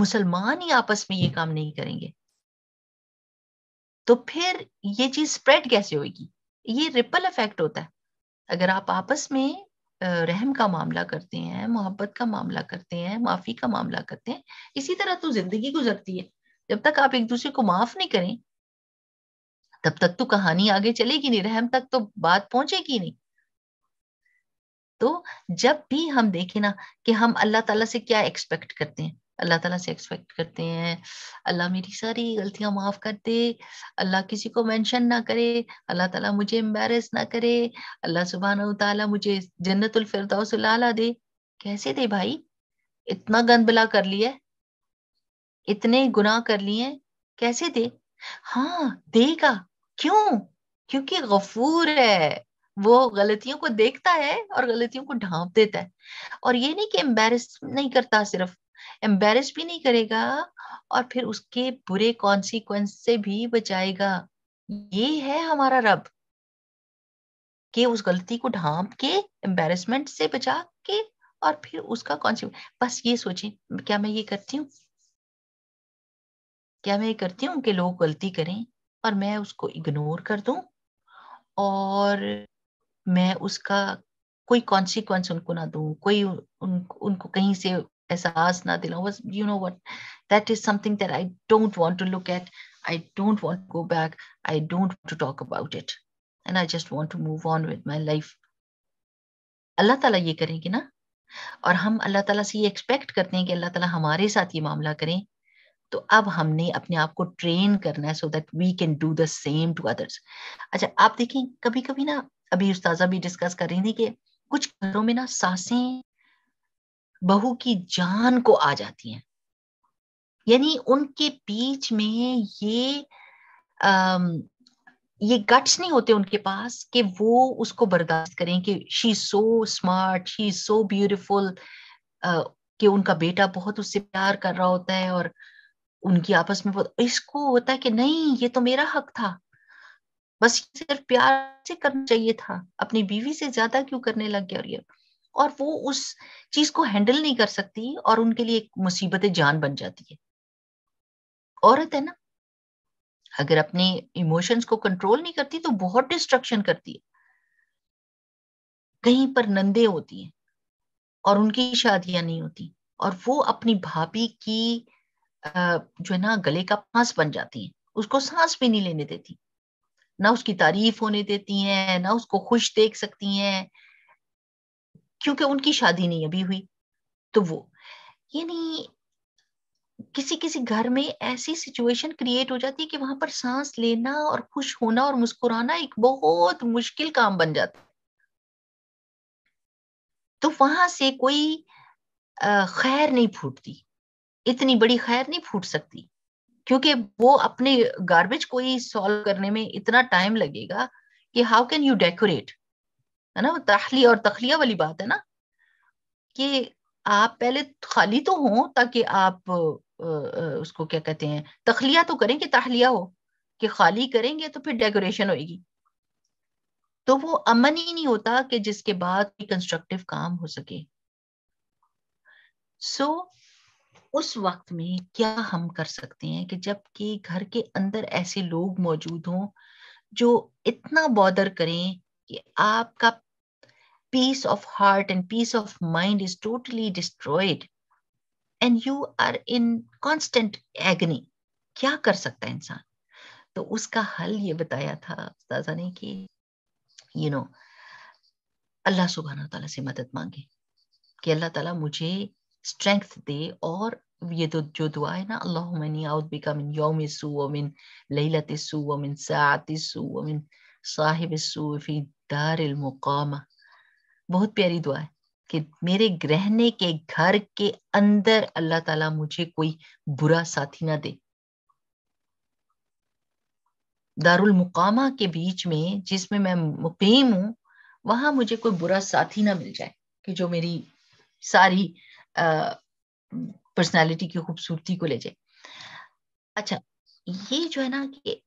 मुसलमान ही आपस में ये काम नहीं करेंगे तो फिर ये चीज स्प्रेड कैसे होगी ये रिपल इफेक्ट होता है अगर आप आपस में रहम का मामला करते हैं मोहब्बत का मामला करते हैं माफी का मामला करते हैं इसी तरह तो जिंदगी गुजरती है जब तक आप एक दूसरे को माफ नहीं करें तब तक तो कहानी आगे चलेगी नहीं रहम तक तो बात पहुंचेगी नहीं तो जब भी हम देखें ना कि हम अल्लाह ताला से क्या एक्सपेक्ट करते हैं अल्लाह ताला से एक्सपेक्ट करते हैं अल्लाह मेरी सारी गलतियां माफ कर दे अल्लाह किसी को मेंशन ना करे अल्लाह ताला मुझे एम्बेरस ना करे अल्लाह सुबहान मुझे जन्नतुल फिरदौस लाला दे कैसे दे भाई इतना गंदबला कर लिया इतने गुनाह कर लिए कैसे दे हाँ देगा क्यों क्योंकि गफूर है वो गलतियों को देखता है और गलतियों को ढांप देता है और ये नहीं कि एम्बेरस नहीं करता सिर्फ एम्बेरस भी नहीं करेगा और फिर उसके बुरे कॉन्सिक्वेंस से भी बचाएगा ये है हमारा रब कि उस गलती को ढांप के एम्बेरसमेंट से बचा के और फिर उसका कॉन्सिक्वेंस बस ये सोचे क्या मैं ये करती हूँ क्या मैं ये करती हूँ कि लोग गलती करें और मैं उसको इग्नोर कर दू और मैं उसका कोई कॉन्सिक्वेंस उनको ना दू कोई उन, उनको कहीं से एहसास ना दिलाऊं बस you know what that is something that I don't want to look at I don't want go back I don't to talk about it and I just want to move on with my life Allah तला ये करेंगे ना और हम अल्लाह तला से ये expect करते हैं कि अल्लाह तला हमारे साथ ये मामला करें तो अब हमने अपने आप को ट्रेन करना है so that we can do the same to others अच्छा आप देखें कभी कभी ना अभी उस्ताजा भी डिस्कस कर रही थी कि कुछ घरों में ना सासें बहू की जान को आ जाती हैं यानी उनके बीच में ये अम, ये गट्स नहीं होते उनके पास कि वो उसको बर्दाश्त करें कि she so smart she so beautiful कि उनका बेटा बहुत उससे प्यार कर रहा होता है और उनकी आपस में बहुत इसको होता है कि नहीं ये तो मेरा हक था बस सिर्फ प्यार से करना चाहिए था अपनी बीवी से ज्यादा क्यों करने लग गया और ये और वो उस चीज को हैंडल नहीं कर सकती और उनके लिए एक मुसीबत जान बन जाती है औरत है ना अगर अपने इमोशंस को कंट्रोल नहीं करती तो बहुत डिस्ट्रक्शन करती है कहीं पर नंदे होती हैं और उनकी शादियां नहीं होती और वो अपनी भाभी की जो है ना गले का फांस बन जाती है उसको सांस भी नहीं लेने देती ना उसकी तारीफ होने देती हैं ना उसको खुश देख सकती हैं क्योंकि उनकी शादी नहीं अभी हुई तो वो यानी किसी किसी घर में ऐसी सिचुएशन क्रिएट हो जाती है कि वहां पर सांस लेना और खुश होना और मुस्कुराना एक बहुत मुश्किल काम बन जाता है तो वहां से कोई खैर नहीं फूटती इतनी बड़ी खैर नहीं फूट सकती क्योंकि वो अपने गार्बेज को ही सॉल्व करने में इतना टाइम लगेगा कि हाउ कैन यू डेकोरेट है ना तहली और तखलिया वाली बात है ना कि आप पहले खाली तो हो ताकि आप उसको क्या कहते हैं तखलिया तो करेंगे कि तहलिया हो कि खाली करेंगे तो फिर डेकोरेशन होगी तो वो अमन ही नहीं होता कि जिसके बाद कंस्ट्रक्टिव काम हो सके सो so, उस वक्त में क्या हम कर सकते हैं कि जबकि घर के अंदर ऐसे लोग मौजूद हों जो इतना बॉदर करें कि आपका peace of heart and peace of mind is totally destroyed and you are in constant agony क्या कर सकता है इंसान तो उसका हल ये बताया था उस्ताजा ने कि यू नो अल्लाह सुबहाना तला से मदद मांगे कि अल्लाह ताला मुझे स्ट्रेंथ दे और ये तो जो दुआ है ना अल्लाह मिन यौम सू इन लैलत सू मिन सात सू मिन साहिब सूफी दार मुकामा बहुत प्यारी दुआ है कि मेरे रहने के घर के अंदर अल्लाह ताला मुझे कोई बुरा साथी ना दे दारुल मुकामा के बीच में जिसमें मैं मुकीम हूं वहां मुझे कोई बुरा साथी ना मिल जाए कि जो मेरी सारी पर्सनालिटी की खूबसूरती को ले जाए अच्छा ये जो है ना कि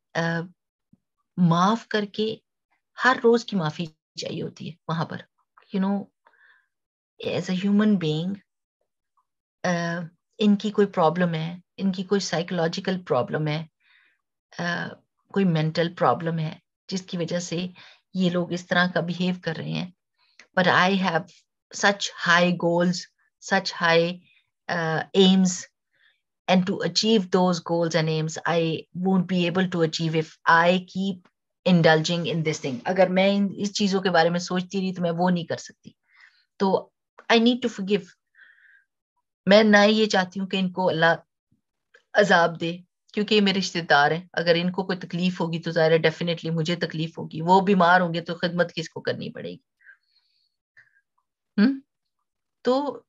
माफ करके हर रोज की माफी चाहिए होती है वहां पर you know as human being इनकी कोई प्रॉब्लम है इनकी कोई साइकोलॉजिकल प्रॉब्लम है uh, कोई मेंटल प्रॉब्लम है जिसकी वजह से ये लोग इस तरह का बिहेव कर रहे हैं but I have such high goals such high aims and to achieve those goals and aims i won't be able to achieve if i keep indulging in this thing अगर मैं इन इस चीजों के बारे में सोचती रही तो मैं वो नहीं कर सकती तो आई नीड टू फॉरगिव मैं ना ये चाहती हूँ कि इनको अल्लाह अजाब दे क्योंकि ये मेरे रिश्तेदार हैं अगर इनको कोई तकलीफ होगी तो ज़ाहिर है डेफिनेटली मुझे तकलीफ होगी वो बीमार होंगे तो खिदमत किसको करनी पड़ेगी हुँ? तो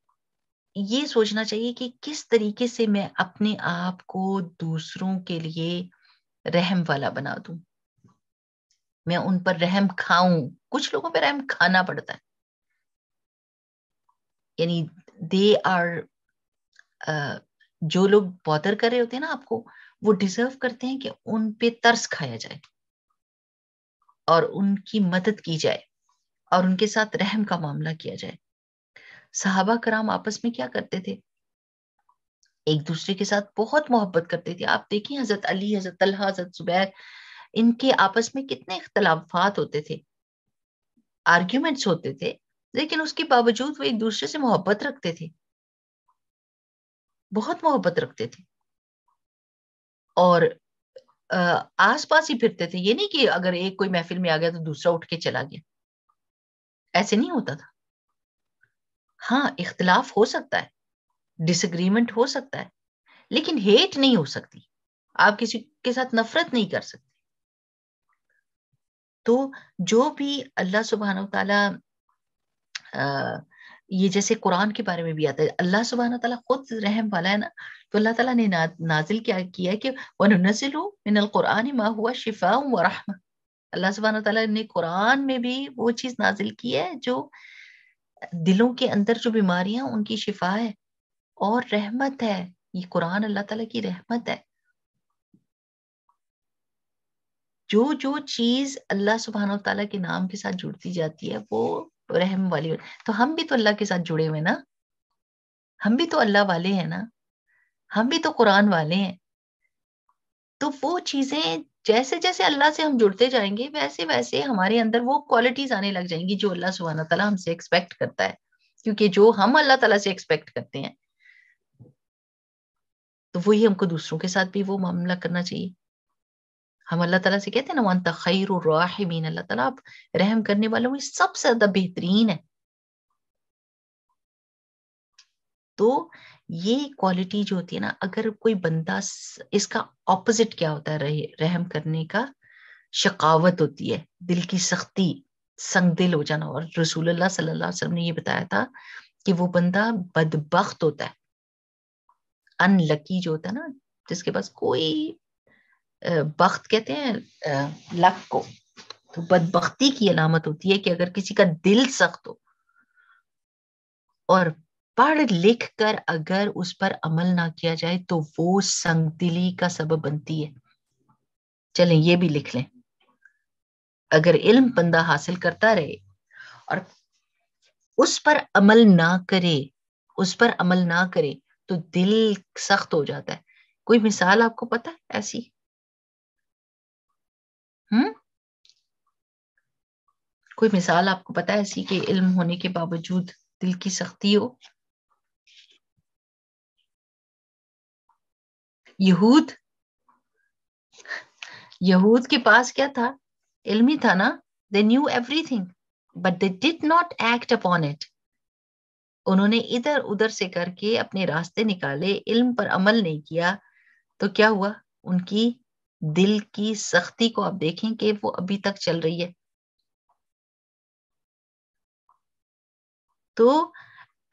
ये सोचना चाहिए कि किस तरीके से मैं अपने आप को दूसरों के लिए रहम वाला बना दूं मैं उन पर रहम खाऊं कुछ लोगों पर रहम खाना पड़ता है यानी दे आर जो लोग बॉदर कर रहे होते हैं ना आपको वो डिजर्व करते हैं कि उन पे तर्स खाया जाए और उनकी मदद की जाए और उनके साथ रहम का मामला किया जाए सहाबा कराम आपस में क्या करते थे एक दूसरे के साथ बहुत मोहब्बत करते थे आप देखिए हजरत अली हजरत हजरत जुबैर इनके आपस में कितने इख्तलाफात होते थे आर्ग्यूमेंट्स होते थे लेकिन उसके बावजूद वो एक दूसरे से मोहब्बत रखते थे बहुत मोहब्बत रखते थे और आस पास ही फिरते थे ये नहीं कि अगर एक कोई महफिल में आ गया तो दूसरा उठ के चला गया ऐसे नहीं होता था हाँ इख्तलाफ हो सकता है डिसग्रीमेंट हो सकता है लेकिन हेट नहीं हो सकती आप किसी के साथ नफरत नहीं कर सकते तो जो भी अल्लाह सुबहान तला ये जैसे कुरान के बारे में भी आता है अल्लाह सुबहान तला खुद रहम वाला है ना तो अल्लाह तला ने ना, नाजिल क्या किया कि वन वनजिल मिनकुरान मा हुआ शिफा व अल्लाह सुबहान तला ने कुरान में भी वो चीज़ नाजिल की है जो दिलों के अंदर जो बीमारियां उनकी शिफा है और रहमत है ये कुरान अल्लाह ताला की रहमत है जो जो चीज अल्लाह सुबहान तला के नाम के साथ जुड़ती जाती है वो रहम वाली तो हम भी तो अल्लाह के साथ जुड़े हुए ना हम भी तो अल्लाह वाले हैं ना हम भी तो कुरान वाले हैं तो वो चीजें जैसे जैसे अल्लाह से हम जुड़ते जाएंगे वैसे वैसे हमारे अंदर वो क्वालिटीज आने लग जाएंगी जो अल्लाह सुबहाना तला हमसे एक्सपेक्ट करता है क्योंकि जो हम अल्लाह तला से एक्सपेक्ट करते हैं तो वही हमको दूसरों के साथ भी वो मामला करना चाहिए हम अल्लाह तला से कहते हैं ना वन तखैर राहमीन अल्लाह तला आप रहम करने वालों में सबसे ज्यादा बेहतरीन है तो ये क्वालिटी जो होती है ना अगर कोई बंदा इसका ऑपोजिट क्या होता है रहम करने का शकावत होती है दिल की सख्ती संग दिल हो जाना और रसूल सल्लल्लाहु अलैहि वसल्लम ने ये बताया था कि वो बंदा बदबख्त होता है अनलकी जो होता है ना जिसके पास कोई बख्त कहते हैं लक को तो बदबख्ती की अलामत होती है कि अगर किसी का दिल सख्त हो और पढ़ लिख कर अगर उस पर अमल ना किया जाए तो वो संगदिली का सबब बनती है चलें ये भी लिख लें अगर इल्म बंदा हासिल करता रहे और उस पर अमल ना करे उस पर अमल ना करे तो दिल सख्त हो जाता है कोई मिसाल आपको पता है ऐसी हम्म कोई मिसाल आपको पता है ऐसी कि इल्म होने के बावजूद दिल की सख्ती हो यहूद यहूद के पास क्या था इल्मी था ना they knew everything but they did not act upon it उन्होंने इधर उधर से करके अपने रास्ते निकाले इल्म पर अमल नहीं किया तो क्या हुआ उनकी दिल की सख्ती को आप देखें कि वो अभी तक चल रही है तो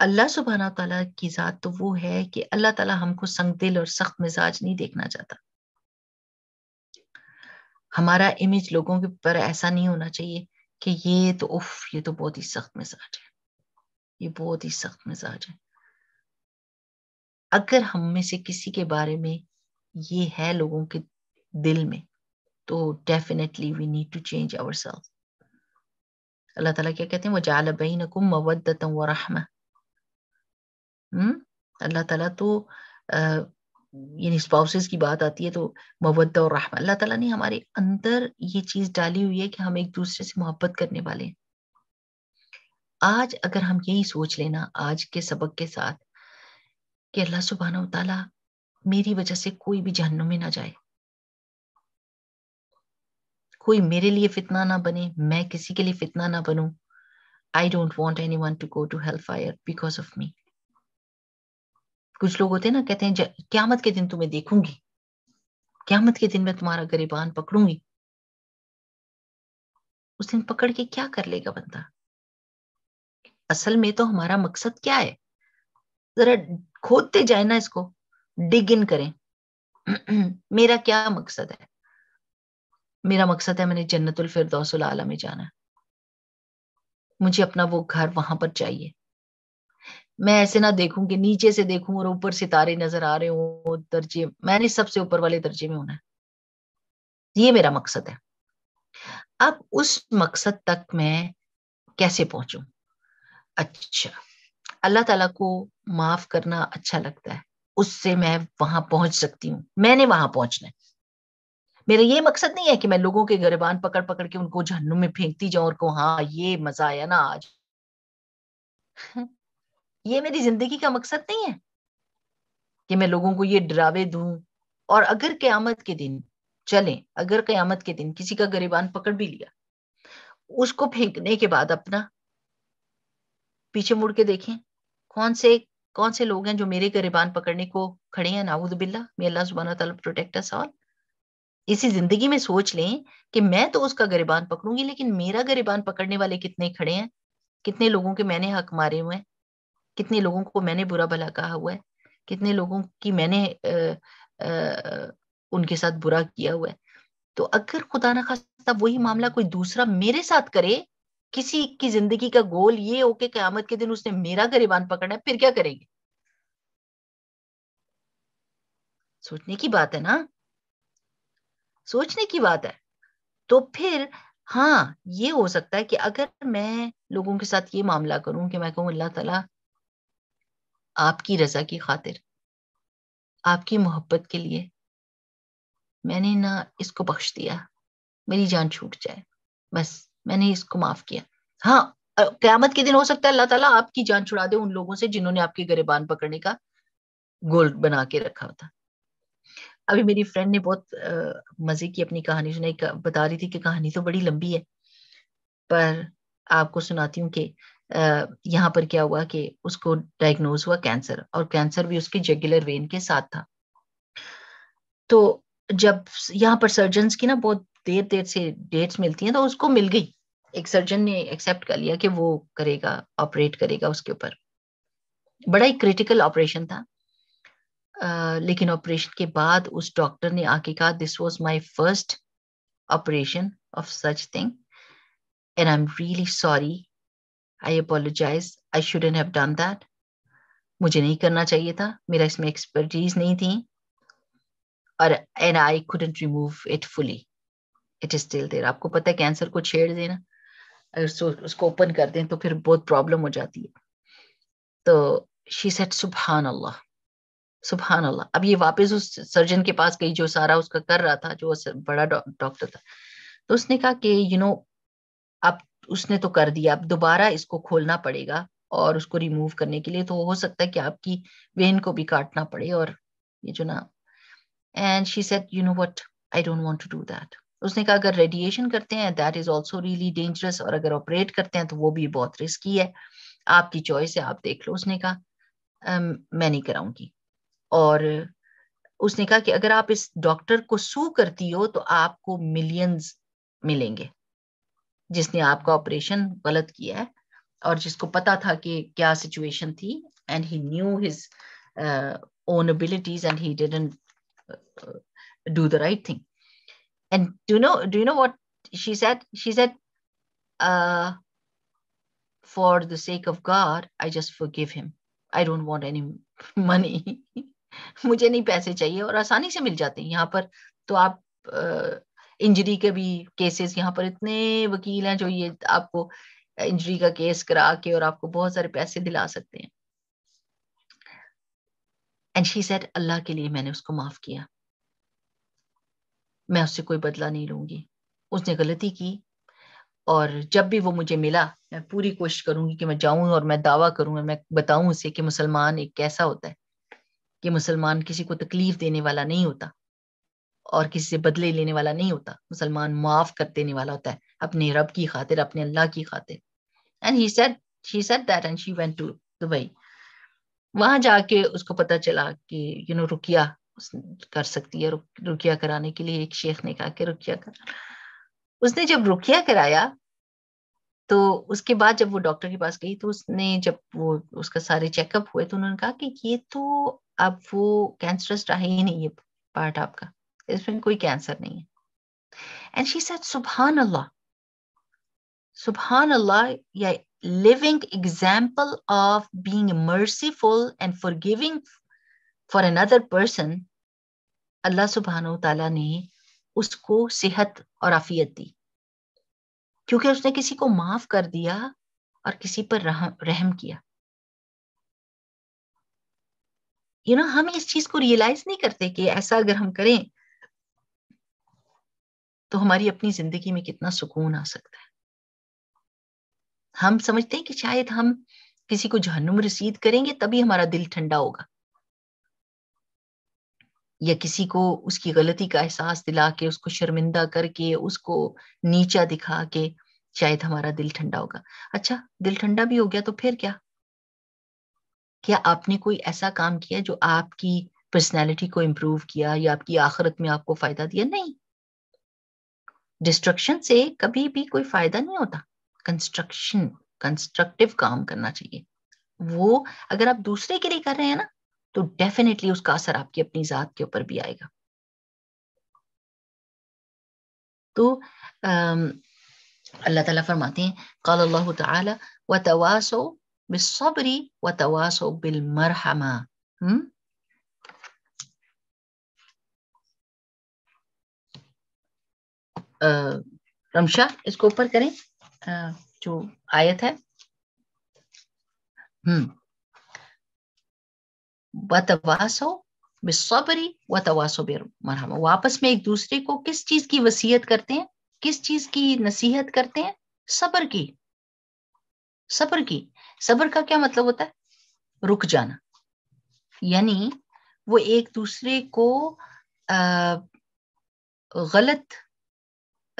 अल्लाह सुबहाना तला की ज़ात तो वो है कि अल्लाह ताला हमको संग दिल और सख्त मिजाज नहीं देखना चाहता हमारा इमेज लोगों के पर ऐसा नहीं होना चाहिए कि ये तो उफ ये तो बहुत ही सख्त मिजाज है ये बहुत ही सख्त मिजाज है अगर हम में से किसी के बारे में ये है लोगों के दिल में तो definitely we need to change our self Allah ताला क्या कहते हैं जाल बही नकुम मवदतम व रहमा हम्म, अल्लाह ताला तो यानी स्पाउसेस की बात आती है तो मवद्दा और रहमत अल्लाह ताला ने हमारे अंदर ये चीज डाली हुई है कि हम एक दूसरे से मोहब्बत करने वाले आज अगर हम यही सोच लेना आज के सबक के साथ कि अल्लाह सुबहाना तला मेरी वजह से कोई भी जहनों में ना जाए कोई मेरे लिए फितना ना बने मैं किसी के लिए फितना ना बनू I don't want anyone to go to hellfire because of me कुछ लोग होते हैं ना कहते हैं क्यामत के दिन तुम्हें देखूंगी क्यामत के दिन मैं तुम्हारा गरीबान पकड़ूंगी उस दिन पकड़ के क्या कर लेगा बंदा असल में तो हमारा मकसद क्या है जरा खोदते जाए ना इसको डिग इन करें <clears throat> मेरा क्या मकसद है मेरा मकसद है मैंने जन्नतुल फिरदौसुल आला में जाना मुझे अपना वो घर वहां पर चाहिए मैं ऐसे ना देखूं कि नीचे से देखूं और ऊपर सितारे नजर आ रहे हो दर्जे मैंने सबसे ऊपर वाले दर्जे में होना है ये मेरा मकसद है अब उस मकसद तक मैं कैसे पहुंचूं अच्छा अल्लाह ताला को माफ करना अच्छा लगता है उससे मैं वहां पहुंच सकती हूँ मैंने वहां पहुंचना है मेरा ये मकसद नहीं है कि मैं लोगों के गरबान पकड़ पकड़ के उनको जहनु में फेंकती जाऊं और को हाँ ये मजा आया ना आज <laughs> ये मेरी जिंदगी का मकसद नहीं है कि मैं लोगों को ये डरावे दू और अगर क्यामत के दिन चले अगर क्यामत के दिन किसी का गरीबान पकड़ भी लिया उसको फेंकने के बाद अपना पीछे मुड़ के देखें कौन से कौन से लोग हैं जो मेरे गरीबान पकड़ने को खड़े हैं नाउद बिल्ला मे अल्लाह सुबहाना तला प्रोटेक्ट अस ऑल इसी जिंदगी में सोच लें कि मैं तो उसका गरीबान पकड़ूंगी लेकिन मेरा गरीबान पकड़ने वाले कितने खड़े हैं कितने लोगों के मैंने हक मारे हुए हैं कितने लोगों को मैंने बुरा भला कहा हुआ है कितने लोगों की मैंने आ, आ, उनके साथ बुरा किया हुआ है तो अगर खुदा ना खास्ता वही मामला कोई दूसरा मेरे साथ करे किसी की जिंदगी का गोल ये हो के क्यामत के दिन उसने मेरा गरीबान पकड़ना है फिर क्या करेंगे सोचने की बात है ना सोचने की बात है तो फिर हाँ ये हो सकता है कि अगर मैं लोगों के साथ ये मामला करूं कि मैं कहूँ अल्लाह ताला आपकी रजा की खातिर आपकी मोहब्बत के लिए मैंने ना इसको बख्श दिया मेरी जान छूट जाए बस मैंने इसको माफ किया हाँ क्यामत के दिन हो सकता है अल्लाह ताला आपकी जान छुड़ा दे उन लोगों से जिन्होंने आपके गरेबान पकड़ने का गोल बना के रखा था अभी मेरी फ्रेंड ने बहुत मजे की अपनी कहानी सुनाई बता रही थी कि कहानी तो बड़ी लंबी है पर आपको सुनाती हूँ कि यहाँ पर क्या हुआ कि उसको डायग्नोज हुआ कैंसर और कैंसर भी उसके जेगुलर वेन के साथ था तो जब यहाँ पर सर्जन की ना बहुत देर देर से डेट्स मिलती हैं तो उसको मिल गई एक सर्जन ने एक्सेप्ट कर लिया कि वो करेगा ऑपरेट करेगा उसके ऊपर बड़ा ही क्रिटिकल ऑपरेशन था आ, लेकिन ऑपरेशन के बाद उस डॉक्टर ने आके कहा this was my first operation of such thing and I am really sorry I apologize I shouldn't have done that मुझे नहीं करना चाहिए था मेरा इसमें एक्सपर्टीज नहीं थी और and I couldn't remove it fully it is still there आपको पता है कैंसर को छेड़ देना अगर उसको उसको ओपन कर दें तो फिर बहुत प्रॉब्लम हो जाती है तो शी सेट सुबहान अल्लाह सुबहान अल्लाह अब ये वापस उस सर्जन के पास गई जो सारा उसका कर रहा था जो बड़ा डॉक्टर था तो उसने कहा कि यू नो उसने तो कर दिया अब दोबारा इसको खोलना पड़ेगा और उसको रिमूव करने के लिए तो हो सकता है कि आपकी वेन को भी काटना पड़े और ये जो ना and she said you know what I don't want to do that उसने कहा अगर रेडिएशन करते हैं that is also really dangerous और अगर ऑपरेट करते हैं तो वो भी बहुत रिस्की है आपकी चॉइस है आप देख लो उसने कहा um, मैं नहीं कराऊंगी और उसने कहा कि अगर आप इस डॉक्टर को सू करती हो तो आपको मिलियंस मिलेंगे जिसने आपका ऑपरेशन गलत किया है और जिसको पता था कि क्या सिचुएशन थी and he knew his own abilities and he didn't do the right thing and do no do you know what she said she said for the sake of God I just forgive him I don't want any money मुझे नहीं पैसे चाहिए और आसानी से मिल जाते हैं यहाँ पर तो आप uh, इंजरी के भी केसेस यहाँ पर इतने वकील हैं जो ये आपको इंजरी का केस करा के और आपको बहुत सारे पैसे दिला सकते हैं एंड शी सेड अल्लाह के लिए मैंने उसको माफ किया मैं उससे कोई बदला नहीं लूंगी उसने गलती की और जब भी वो मुझे मिला मैं पूरी कोशिश करूंगी कि मैं जाऊं और मैं दावा करूं और मैं बताऊं उसे कि मुसलमान एक कैसा होता है कि मुसलमान किसी को तकलीफ देने वाला नहीं होता और किसी से बदले लेने वाला नहीं होता मुसलमान माफ कर देने वाला होता है अपने रब की खातिर अपने अल्लाह की खातिर एंड ही सेड दुबई वहां जाके उसको पता चला कि यू नो रुकिया कर सकती है रुकिया कराने के लिए एक शेख ने कहा कि रुकिया कर उसने जब रुकिया कराया तो उसके बाद जब वो डॉक्टर के पास गई तो उसने जब वो उसका सारे चेकअप हुए तो उन्होंने कहा कि ये तो अब वो कैंसरस रहा ही नहीं ये पार्ट आपका इसमें कोई कैंसर नहीं है एंड शी सेड सुबहान अल्लाह सुबहान अल्लाह या living example of being merciful and forgiving for another person Allah सुबहान तला ने उसको सेहत और आफियत दी क्योंकि उसने किसी को माफ कर दिया और किसी पर रह, रहम किया यू you नो know, हम इस चीज को रियलाइज नहीं करते कि ऐसा अगर हम करें तो हमारी अपनी जिंदगी में कितना सुकून आ सकता है हम समझते हैं कि शायद हम किसी को जहनुम रसीद करेंगे तभी हमारा दिल ठंडा होगा या किसी को उसकी गलती का एहसास दिला के उसको शर्मिंदा करके उसको नीचा दिखा के शायद हमारा दिल ठंडा होगा अच्छा दिल ठंडा भी हो गया तो फिर क्या क्या आपने कोई ऐसा काम किया जो आपकी पर्सनैलिटी को इम्प्रूव किया या आपकी आखरत में आपको फायदा दिया नहीं डिस्ट्रक्शन से कभी भी कोई फायदा नहीं होता कंस्ट्रक्शन कंस्ट्रक्टिव काम करना चाहिए वो अगर आप दूसरे के लिए कर रहे हैं ना तो डेफिनेटली उसका असर आपकी अपनी जात के ऊपर भी आएगा तो अल्लाह ताला फरमाते हैं قال الله تعالى وتواصوا بالصبر وتواصوا بالمرحمه हम्म रमशा इसको ऊपर करें आ, जो आयत है बतवासो हम्म। बेसबरी व तवासो मरहमा वो आपस में एक दूसरे को किस चीज की वसीयत करते हैं किस चीज की नसीहत करते हैं सबर की सबर की सबर का क्या मतलब होता है रुक जाना यानी वो एक दूसरे को आ, गलत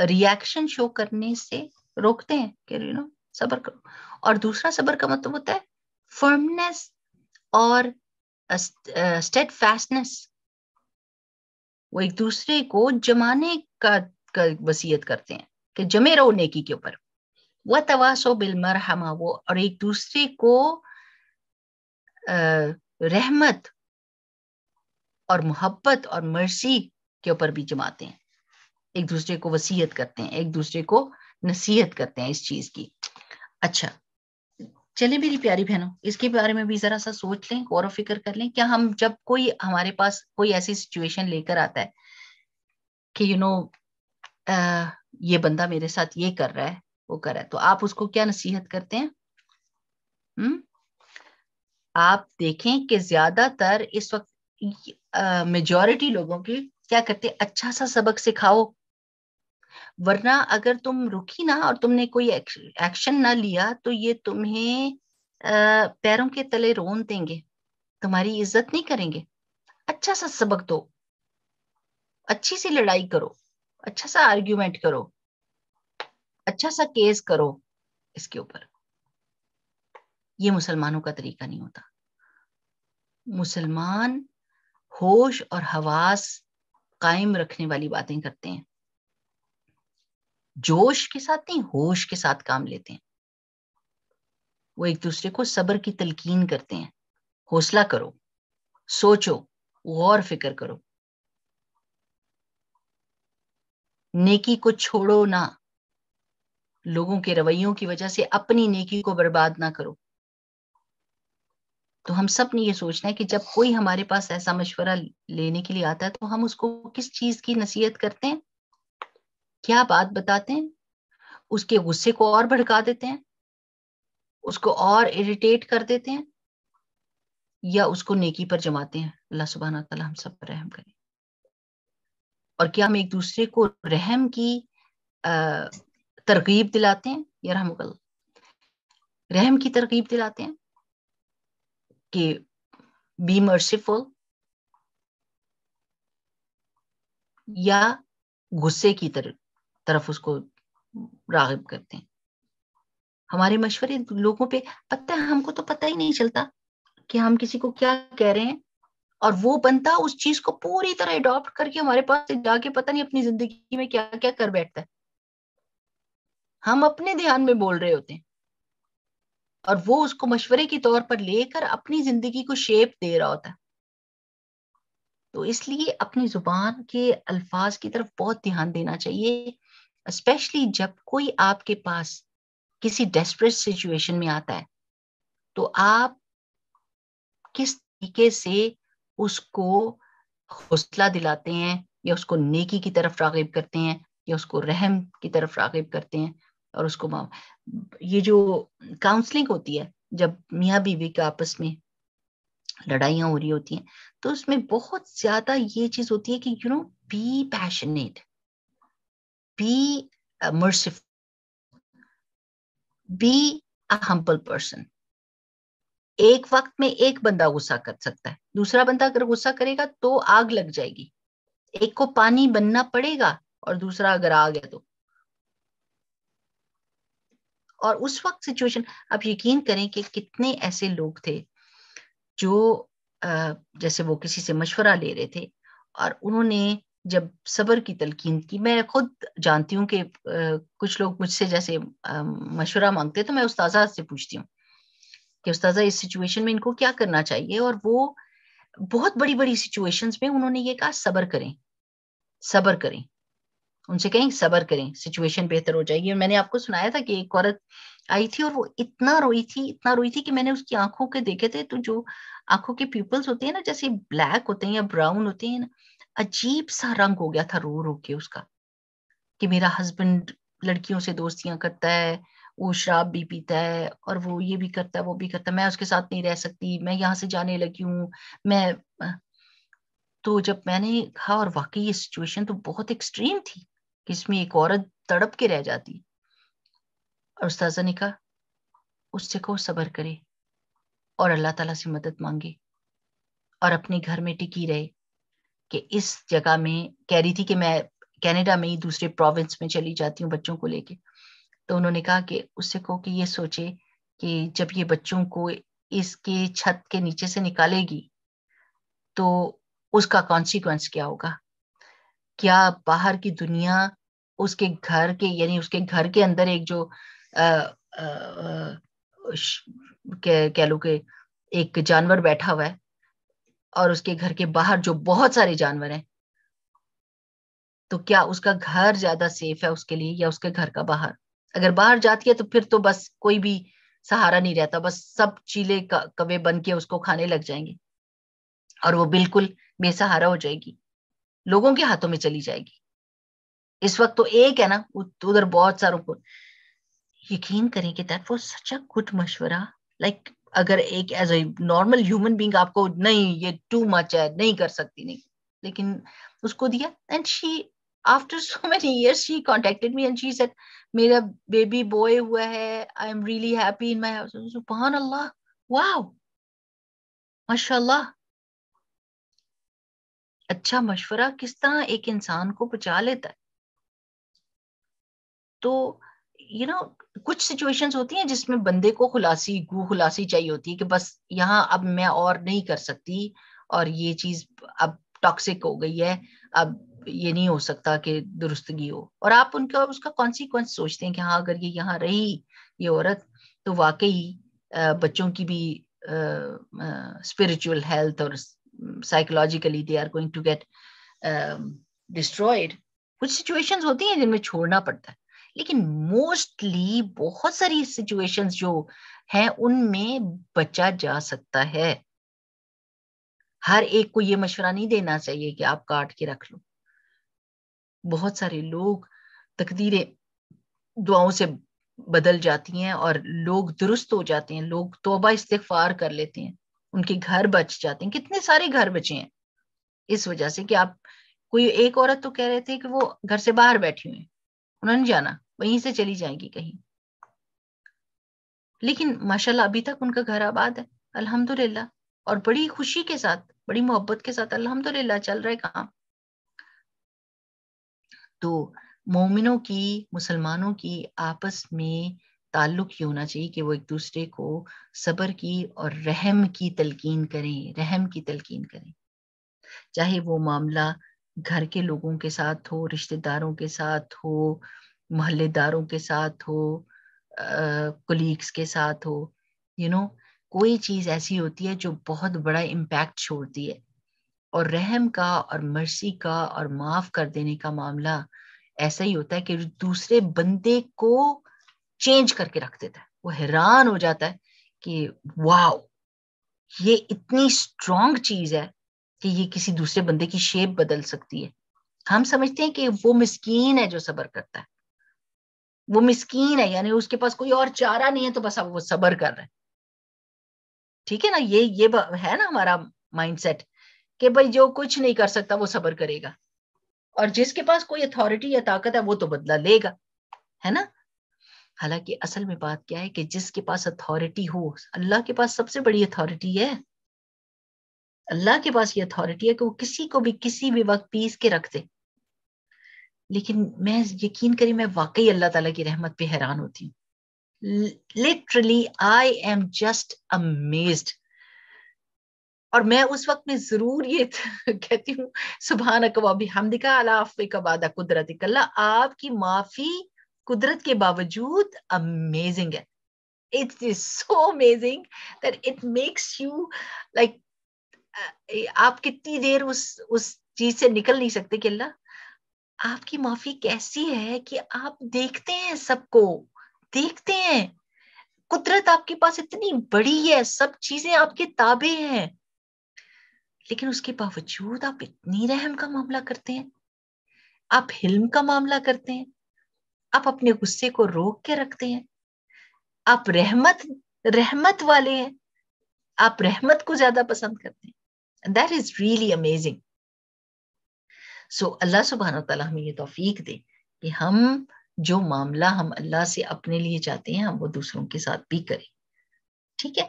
रिएक्शन शो करने से रोकते हैं कि यू नो सबर करो और दूसरा सबर का मतलब होता है फर्मनेस और स्टेड फैसनेस वो एक दूसरे को जमाने का, का वसीयत करते हैं कि जमे रहो नेकी के ऊपर वह तवासो बिल हम वो और एक दूसरे को रहमत और मोहब्बत और मर्सी के ऊपर भी जमाते हैं एक दूसरे को वसीयत करते हैं एक दूसरे को नसीहत करते हैं इस चीज की अच्छा चले मेरी प्यारी बहनों इसके बारे में भी जरा सा सोच लें गौर फिक्र कर लें क्या हम जब कोई हमारे पास कोई ऐसी सिचुएशन लेकर आता है कि यू नो आ, ये बंदा मेरे साथ ये कर रहा है वो कर रहा है तो आप उसको क्या नसीहत करते हैं हम्म आप देखें कि ज्यादातर इस वक्त मेजोरिटी लोगों की क्या करते हैं अच्छा सा सबक सिखाओ वरना अगर तुम रुकी ना और तुमने कोई एक्शन ना लिया तो ये तुम्हें पैरों के तले रोन देंगे तुम्हारी इज्जत नहीं करेंगे अच्छा सा सबक दो अच्छी सी लड़ाई करो अच्छा सा आर्ग्यूमेंट करो अच्छा सा केस करो इसके ऊपर ये मुसलमानों का तरीका नहीं होता मुसलमान होश और हवास कायम रखने वाली बातें करते हैं जोश के साथ नहीं होश के साथ काम लेते हैं वो एक दूसरे को सब्र की तलकीन करते हैं हौसला करो सोचो गौर फिक्र करो नेकी को छोड़ो ना लोगों के रवैयों की वजह से अपनी नेकी को बर्बाद ना करो तो हम सब ने ये सोचना है कि जब कोई हमारे पास ऐसा मशवरा लेने के लिए आता है तो हम उसको किस चीज की नसीहत करते हैं क्या बात बताते हैं उसके गुस्से को और भड़का देते हैं उसको और इरिटेट कर देते हैं या उसको नेकी पर जमाते हैं अल्लाह सुबहाना तला हम सब पर रहम करें और क्या हम एक दूसरे को रहम की तरकीब दिलाते हैं या रहम रहम की तरकीब दिलाते हैं कि बी मर्सीफुल या गुस्से की तरफ तरफ उसको रागिब करते हैं हमारे मशवरे लोगों पे पता है हमको तो पता ही नहीं चलता कि हम किसी को क्या कह रहे हैं और वो बनता उस चीज को पूरी तरह अडॉप्ट करके हमारे पास से जाके पता नहीं अपनी जिंदगी में क्या क्या कर बैठता है हम अपने ध्यान में बोल रहे होते हैं और वो उसको मशवरे के तौर पर लेकर अपनी जिंदगी को शेप दे रहा होता है तो इसलिए अपनी जुबान के अल्फाज की तरफ बहुत ध्यान देना चाहिए स्पेशली जब कोई आपके पास किसी डेस्परेट सिचुएशन में आता है तो आप किस तरीके से उसको हौसला दिलाते हैं या उसको नेकी की तरफ रागिब करते हैं या उसको रहम की तरफ रागिब करते हैं और उसको ये जो काउंसलिंग होती है जब मियाँ बीवी के आपस में लड़ाइयाँ हो रही होती हैं तो उसमें बहुत ज्यादा ये चीज होती है कि you know be passionate be uh, merciful, be a humble person. एक वक्त में एक बंदा गुस्सा कर सकता है दूसरा बंदा अगर गुस्सा करेगा तो आग लग जाएगी एक को पानी बनना पड़ेगा और दूसरा अगर आ गया तो और उस वक्त सिचुएशन आप यकीन करें कि कितने ऐसे लोग थे जो जैसे वो किसी से मशवरा ले रहे थे और उन्होंने जब सबर की तलकीन की मैं खुद जानती हूँ कि कुछ लोग मुझसे जैसे मशवरा मांगते तो मैं उस्ताजा से पूछती हूँ कि उस्ताजा इस सिचुएशन में इनको क्या करना चाहिए और वो बहुत बड़ी बड़ी सिचुएशंस में उन्होंने ये कहा सबर करें सबर करें उनसे कहें सबर करें सिचुएशन बेहतर हो जाएगी और मैंने आपको सुनाया था कि एक औरत आई थी और वो इतना रोई थी इतना रोई थी कि मैंने उसकी आंखों के देखे थे तो जो आंखों के पीपल्स होते हैं ना जैसे ब्लैक होते हैं या ब्राउन होते हैं ना अजीब सा रंग हो गया था रो रो के उसका कि मेरा हस्बैंड लड़कियों से दोस्तियां करता है वो शराब भी पीता है और वो ये भी करता है वो भी करता है मैं उसके साथ नहीं रह सकती मैं यहाँ से जाने लगी हूँ मैं तो जब मैंने कहा और वाकई ये सिचुएशन तो बहुत एक्सट्रीम थी इसमें एक औरत तड़प के रह जाती और उस्ताजा ने कहा उससे को सबर करे और अल्लाह ताला से मदद मांगे और अपने घर में टिकी रहे कि इस जगह में कह रही थी कि मैं कनाडा में ही दूसरे प्रोविंस में चली जाती हूँ बच्चों को लेके तो उन्होंने कहा कि उससे कहो कि ये सोचे कि जब ये बच्चों को इसके छत के नीचे से निकालेगी तो उसका कॉन्सिक्वेंस क्या होगा क्या बाहर की दुनिया उसके घर के यानी उसके घर के अंदर एक जो अः कह लो कि एक जानवर बैठा हुआ है और उसके घर के बाहर जो बहुत सारे जानवर हैं तो क्या उसका घर ज्यादा सेफ है उसके लिए या उसके घर का बाहर अगर बाहर जाती है तो फिर तो बस कोई भी सहारा नहीं रहता बस सब चीले कवे बन के उसको खाने लग जाएंगे और वो बिल्कुल बेसहारा हो जाएगी लोगों के हाथों में चली जाएगी इस वक्त तो एक है ना उधर बहुत सारों को यकीन करें कि that was such a good मशवरा लाइक अगर एक as a normal human being आपको नहीं ये टू मच है नहीं कर सकती नहीं लेकिन उसको दिया and she after so many year she contacted me and she said मेरा बेबी बॉय हुआ है I am really happy in my house सुभान अल्लाह वाह माशा अच्छा मशवरा किस तरह एक इंसान को बचा लेता है तो यू नो कुछ सिचुएशंस होती हैं जिसमें बंदे को खुलासी गु खुलासी चाहिए होती है कि बस यहाँ अब मैं और नहीं कर सकती और ये चीज अब टॉक्सिक हो गई है अब ये नहीं हो सकता कि दुरुस्तगी हो और आप उनके और उसका कॉन्सिक्वेंस सोचते हैं कि हाँ अगर ये यहाँ रही ये औरत तो वाकई बच्चों की भी स्पिरिचुअल हेल्थ और psychologically they are going to get destroyed कुछ सिचुएशंस होती हैं जिनमें छोड़ना पड़ता है लेकिन मोस्टली बहुत सारी सिचुएशंस जो हैं उनमें बचा जा सकता है हर एक को ये मशवरा नहीं देना चाहिए कि आप काट के रख लो बहुत सारे लोग तकदीरें दुआओं से बदल जाती हैं और लोग दुरुस्त हो जाते हैं लोग तोबा इस्तफार कर लेते हैं उनके घर बच जाते हैं कितने सारे घर बचे हैं इस वजह से कि आप कोई एक औरत तो कह रहे थे कि वो घर से बाहर बैठी हुई उन्होंने जाना वहीं से चली जाएगी कहीं लेकिन माशाल्लाह अभी तक उनका घर आबाद है अल्हम्दुलिल्लाह और बड़ी खुशी के साथ बड़ी मोहब्बत के साथ अल्हम्दुलिल्लाह चल रहा है काम तो मोमिनों की मुसलमानों की आपस में ताल्लुक ये होना चाहिए कि वो एक दूसरे को सब्र की और रहम की तलकीन करें रहम की तलकीन करें चाहे वो मामला घर के लोगों के साथ हो रिश्तेदारों के साथ हो मोहल्लेदारों के साथ हो कोलीग्स के साथ हो यू you नो know, कोई चीज़ ऐसी होती है जो बहुत बड़ा इम्पैक्ट छोड़ती है और रहम का और मर्सी का और माफ कर देने का मामला ऐसा ही होता है कि दूसरे बंदे को चेंज करके रख देता है वो हैरान हो जाता है कि वाओ ये इतनी स्ट्रॉन्ग चीज है कि ये किसी दूसरे बंदे की शेप बदल सकती है हम समझते हैं कि वो मिसकीन है जो सबर करता है वो मिस्कीन है यानी उसके पास कोई और चारा नहीं है तो बस अब वो सबर कर रहे ठीक है ना ये ये है ना हमारा माइंडसेट कि भाई जो कुछ नहीं कर सकता वो सबर करेगा और जिसके पास कोई अथॉरिटी या ताकत है वो तो बदला लेगा है ना हालांकि असल में बात क्या है कि जिसके पास अथॉरिटी हो अल्लाह के पास सबसे बड़ी अथॉरिटी है अल्लाह के पास ये अथॉरिटी है कि वो किसी को भी किसी भी वक्त पीस के रख दे लेकिन मैं यकीन करी मैं वाकई अल्लाह ताला की रहमत पे हैरान होती हूँ literally I am just amaze और मैं उस वक्त में जरूर ये <laughs> कहती हूँ सुबह नकवाबी हमदिका अलाफादा कुदरत कल्ला आपकी माफी कुदरत के बावजूद अमेजिंग है it's is so amazing that it makes you like आप कितनी देर उस उस चीज से निकल नहीं सकते कि अल्लाह आपकी माफी कैसी है कि आप देखते हैं सबको देखते हैं कुदरत आपके पास इतनी बड़ी है सब चीजें आपके ताबे हैं लेकिन उसके बावजूद आप इतनी रहम का मामला करते हैं आप हिल्म का मामला करते हैं आप अपने गुस्से को रोक के रखते हैं आप रहमत रहमत वाले हैं आप रहमत को ज्यादा पसंद करते हैं that is really amazing so Allah सुबहान तला हमें ये तोफीक दे कि हम जो मामला हम अल्लाह से अपने लिए चाहते हैं हम वो दूसरों के साथ भी करें ठीक है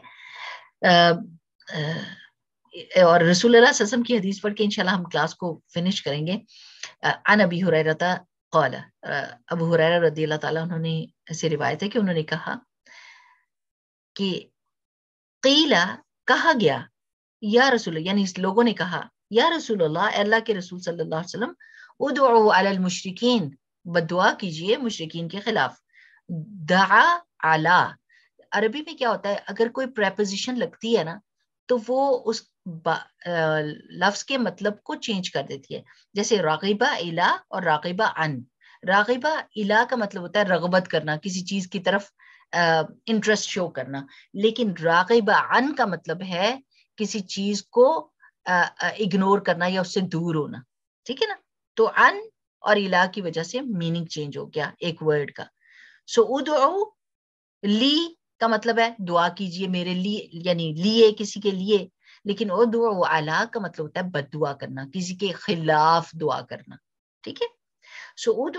और रसूल ससम की हदीस पढ़ के इनशाला हम क्लास को फिनिश करेंगे अन अबी हुरता कौला अब हुरैरा रदी अल्लाह उन्होंने से रिवायत है कि उन्होंने कहा कि कीला कहा गया या रसूल यानी लोगों ने कहा या रसूल अल्लाह के रसूल सल्लल्लाहु अलैहि वसल्लम बदुआ कीजिए मुशरकिन के खिलाफ दा आला अरबी में क्या होता है अगर कोई प्रेपोजिशन लगती है ना तो वो उस लफ्ज के मतलब को चेंज कर देती है जैसे रागिबा इला और रागिबा अन रागिबा इला का मतलब होता है रगबत करना किसी चीज की तरफ इंटरेस्ट शो करना लेकिन रागिबा अन का मतलब है किसी चीज को इग्नोर करना या उससे दूर होना ठीक है ना तो अन और इला की वजह से मीनिंग चेंज हो गया एक वर्ड का सो so, उदो ली का मतलब है दुआ कीजिए मेरे लिए यानी लिए किसी के लिए लेकिन ओ दुआ आला का मतलब होता है बदुआ करना किसी के खिलाफ दुआ करना ठीक है सो उद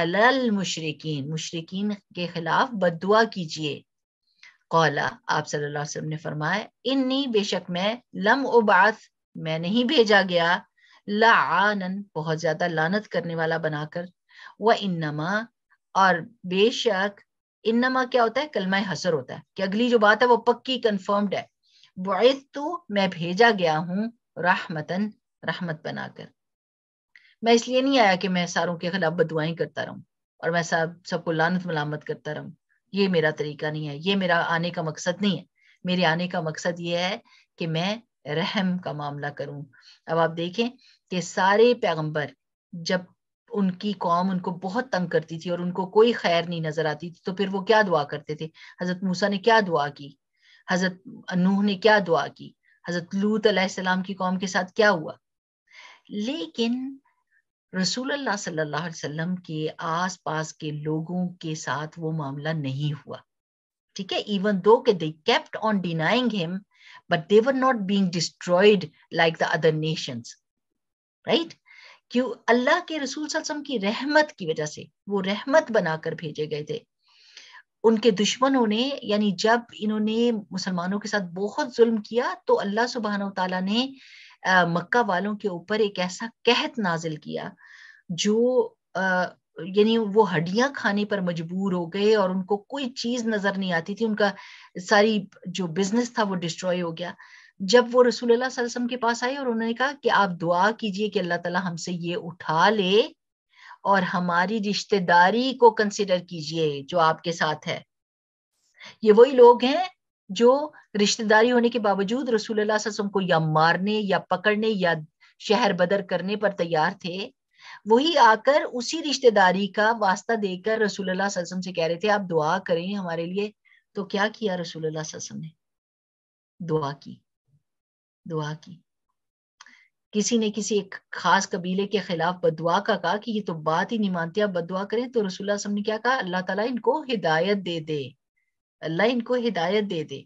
आलल मुशरकिन मुशरकिन के खिलाफ बदुआ कीजिए कौला आप सल्लल्लाहु अलैहि वसल्लम ने फरमाया इन्नी बेशक मैं लम उबास मैं नहीं भेजा गया लानन बहुत ज्यादा लानत करने वाला बनाकर वह इन्नमा और बेशक इन्नमा क्या होता है कलमा हसर होता है कि अगली जो बात है वो पक्की कन्फर्म्ड है बुआस तो मैं भेजा गया हूँ राहमतन रहमत बनाकर मैं इसलिए नहीं आया कि मैं सारों के खिलाफ बदुआई करता रहूं और मैं सब सबको लानत मलामत करता रहूं ये मेरा तरीका नहीं है ये मेरा आने का मकसद नहीं है मेरे आने का मकसद ये है कि मैं रहम का मामला करूं अब आप देखें कि सारे पैगंबर जब उनकी कौम उनको बहुत तंग करती थी और उनको कोई खैर नहीं नजर आती थी तो फिर वो क्या दुआ करते थे हजरत मूसा ने क्या दुआ की हजरत नूह ने क्या दुआ की हजरत लूत सलाम की कौम के साथ क्या हुआ लेकिन रसूल सल्लल्लाहु अलैहि वसल्लम के आसपास के लोगों के साथ वो मामला नहीं हुआ ठीक है even though they kept on denying him but they were not being destroyed like the other nations right क्यों अल्लाह के रसूल सल्लम की रहमत की वजह से वो रहमत बनाकर भेजे गए थे उनके दुश्मनों ने यानी जब इन्होंने मुसलमानों के साथ बहुत जुल्म किया तो अल्लाह सुबहाना तला ने मक्का वालों के ऊपर एक ऐसा कहत नाजिल किया जो यानी वो हड्डियां खाने पर मजबूर हो गए और उनको कोई चीज नजर नहीं आती थी उनका सारी जो बिजनेस था वो डिस्ट्रॉय हो गया जब वो रसूल सल्लम के पास आए और उन्होंने कहा कि आप दुआ कीजिए कि अल्लाह ताला हमसे ये उठा ले और हमारी रिश्तेदारी को कंसिडर कीजिए जो आपके साथ है ये वही लोग हैं जो रिश्तेदारी होने के बावजूद रसूल वसल्लम को या मारने या पकड़ने या शहर बदर करने पर तैयार थे वही आकर उसी रिश्तेदारी का वास्ता देकर रसूल वसल्लम से कह रहे थे आप दुआ करें हमारे लिए तो क्या किया रसूल वसल्लम ने दुआ की दुआ की किसी ने किसी एक खास कबीले के खिलाफ बदुआ का कहा कि ये तो बात ही नहीं मानते आप बदुआ करें तो रसूल ने क्या कहा अल्लाह ताला इनको हिदायत दे दे अल्लाह इनको हिदायत दे दे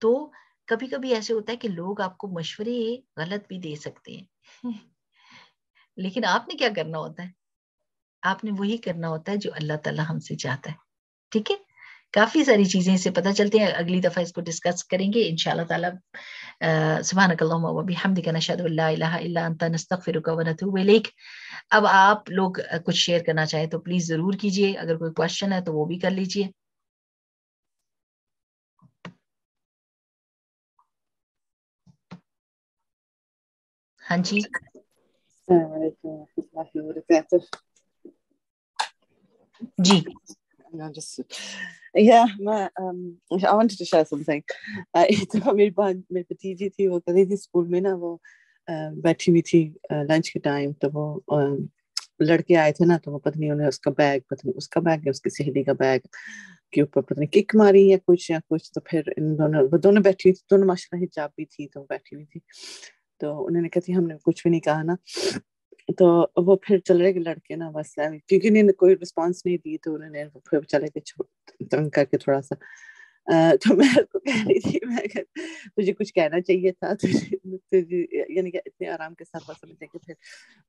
तो कभी कभी ऐसे होता है कि लोग आपको मशवरे गलत भी दे सकते हैं <laughs> लेकिन आपने क्या करना होता है आपने वही करना होता है जो अल्लाह ताला हमसे चाहता है ठीक है काफी सारी चीजें इससे पता चलती हैं अगली दफा इसको डिस्कस करेंगे इन ताला अब आप लोग कुछ शेयर करना चाहें तो प्लीज जरूर कीजिए अगर कोई क्वेश्चन है तो वो भी कर लीजिए हाँ जी जी या मैं I wanted to share something एक दफा मेरी बहन मेरी भतीजी थी वो कहती थी स्कूल में ना वो बैठी हुई थी लंच के टाइम तो वो लड़के आए थे ना तो वो पत्नी उन्हें उसका बैग पत्नी उसका बैग या उसकी सहेली का बैग के ऊपर पत्नी किक मारी या कुछ या कुछ तो फिर इन दोनों वो दोनों बैठी हुई थी दोनों माशा हिजाब भी थी तो बैठी हुई थी तो उन्होंने कहती हमने कुछ भी नहीं कहा ना तो वो फिर चले गए लड़के ना बस क्योंकि नहीं कोई रिस्पांस नहीं दी तो उन्होंने फिर चले गए तंग करके थोड़ा सा तो मैं उसको कह रही थी मैं कर, तुझे कुछ कहना चाहिए था तुझे तो <laughs> तो यानी कि इतने आराम के साथ बस समझते कि फिर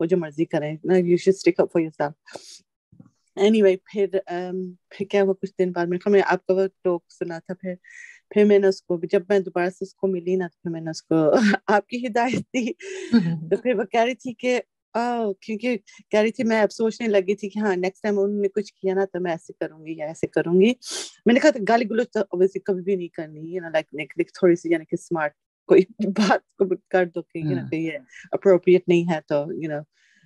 वो जो मर्जी करें ना you should stick up for yourself anyway फिर फिर क्या हुआ कुछ दिन बाद मेरे को मैं आपका वो टॉक सुना था फिर फिर मैंने उसको जब मैं दोबारा से उसको मिली ना तो फिर मैंने उसको <laughs> आपकी हिदायत दी <laughs> तो फिर वो कह रही थी कि क्योंकि कह रही थी मैं अब सोचने लगी थी कि हाँ नेक्स्ट टाइम उन्होंने कुछ किया ना तो मैं ऐसे करूंगी या ऐसे करूंगी मैंने कहा गाली गुलो तो ऑब्वियसली कभी भी नहीं करनी है ना लाइक थोड़ी सी यानी कि स्मार्ट कोई <laughs> बात को कर दो कि यू नो हाँ। कि ये अप्रोप्रिएट नहीं है तो you know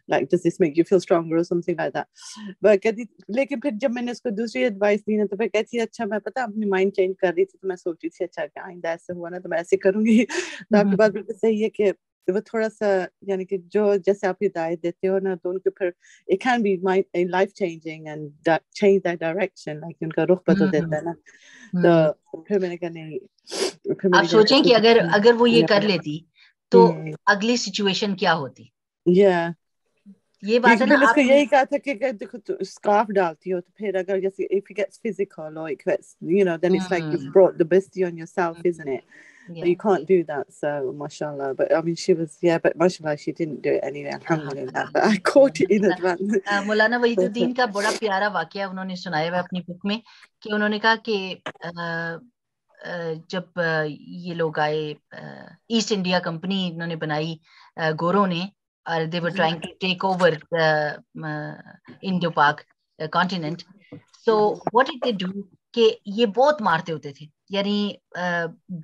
like does this make you feel stronger और समथिंग लाइक दैट बट कहती लेकिन फिर जब मैंने उसको दूसरी एडवाइस दी ना तो फिर कहती अच्छा मैं पता अपनी माइंड चेंज कर रही थी तो मैं सोच रही थी अच्छा आइंदा ऐसे हुआ ना तो मैं ऐसे करूंगी <laughs> तो आपकी हाँ। बात बिल्कुल सही है कि वो थोड़ा सा यानी कि जो जैसे आप हिदायत देते हो ना तो उनके फिर it can be my life changing and change that direction like उनका रुख बदल देता है ना तो फिर मैंने कहा नहीं फिर आप सोचें कि अगर अगर वो ये कर लेती तो अगली सिचुएशन क्या होती या ये बात है ना इसको यही कहा था कि देखो तो स्कार्फ डालती हो तो फिर अगर जैसे इफ इट गेट्स फिजिकल और it gets you know then it's like you brought the best on yourself isn't it yeah. You can't do that, so mashallah. But I mean, she was, yeah, but mashallah, she didn't do it anyway, alhamdulillah. But I caught it in advance. मौलाना वहीदुद्दीन का बड़ा प्यारा वाक्य उन्होंने सुनाया हुआ अपनी book में कि उन्होंने कहा कि जब ये लोग आए ईस्ट इंडिया कंपनी इन्होंने बनाई गोरों ने और they were trying to take over Indo Pak continent so what did they do कि ये बहुत मारते होते थे यानी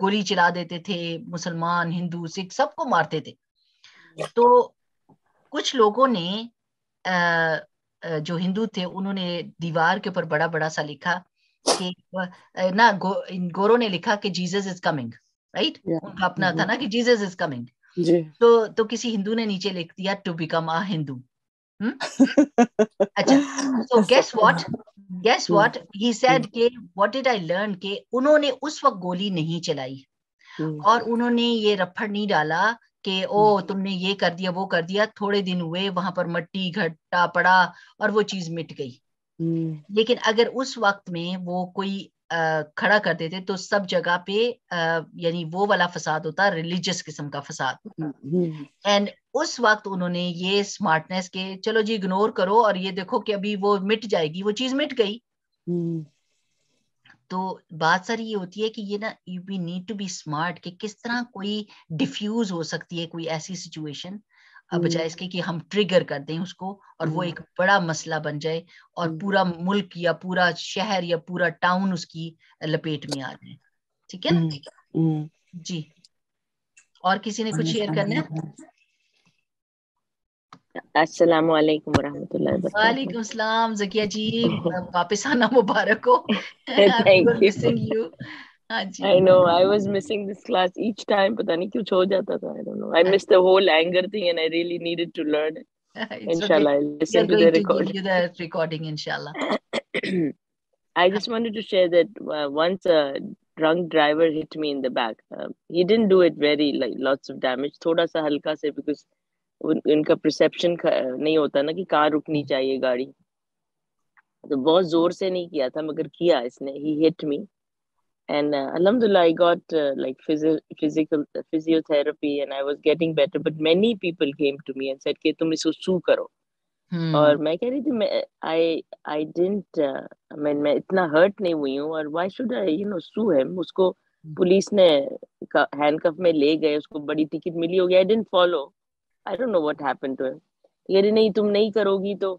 गोली चला देते थे मुसलमान हिंदू सिख सबको मारते थे तो कुछ लोगों ने जो हिंदू थे उन्होंने दीवार के ऊपर बड़ा बड़ा सा लिखा कि ना गो, गोरो ने लिखा कि जीसस इज कमिंग राइट उनका अपना था ना कि जीसस इज कमिंग तो तो किसी हिंदू ने नीचे लिख दिया to become a Hindu guess what guess what he said के व्हाट डिड आई लर्न के उन्होंने उस वक्त गोली नहीं चलाई hmm. और उन्होंने ये रफड़ नहीं डाला कि ओ hmm. तुमने ये कर दिया वो कर दिया थोड़े दिन हुए वहां पर मट्टी घट्टा पड़ा और वो चीज मिट गई hmm. लेकिन अगर उस वक्त में वो कोई खड़ा कर देते तो सब जगह पे यानी वो वाला फसाद होता रिलीजियस किस्म का फसाद एंड हम्म, हम्म, हम्म। उस वक्त उन्होंने ये स्मार्टनेस के चलो जी इग्नोर करो और ये देखो कि अभी वो मिट जाएगी वो चीज मिट गई तो बात सारी ये होती है कि ये ना you be need to be smart कि किस तरह कोई डिफ्यूज हो सकती है कोई ऐसी सिचुएशन बजाय हम्म। इसके कि हम ट्रिगर कर दें उसको और वो हम्म। एक बड़ा मसला बन जाए और हम्म। पूरा मुल्क या पूरा शहर या पूरा टाउन उसकी लपेट में आ जाए ठीक है ना जी और किसी ने कुछ शेयर करना है वालेकुम वालेकुम सलाम जकिया जी <laughs> वापस आना मुबारक हो thank you I know I was missing this class each time पता नहीं कुछ हो जाता था I don't know I miss the whole anger thing and I really needed to learn इंशाल्लाह I listen to the recording you the recording इंशाल्लाह I just wanted to share that uh, once a drunk driver hit me in the back. Uh, he didn't do it very like lots of damage. thoda sa halka se because उन, perception nahi uh, होता ना ki car रुकनी चाहिए गाड़ी. तो बहुत जोर से नहीं किया था मगर किया इसने. He hit me and uh, alhamdulillah i got uh, like phys- physical uh, physiotherapy and i was getting better but many people came to me and said ke tum isko sue karo aur hmm. main keh rahi i i didn't uh, i mean main not hurt nahi hui why should i you know sue him usko hmm. police ne ka- handcuff mein le gaye usko badi ticket mili hogi i didn't follow i don't know what happened to him ye nahi tum nahi karogi to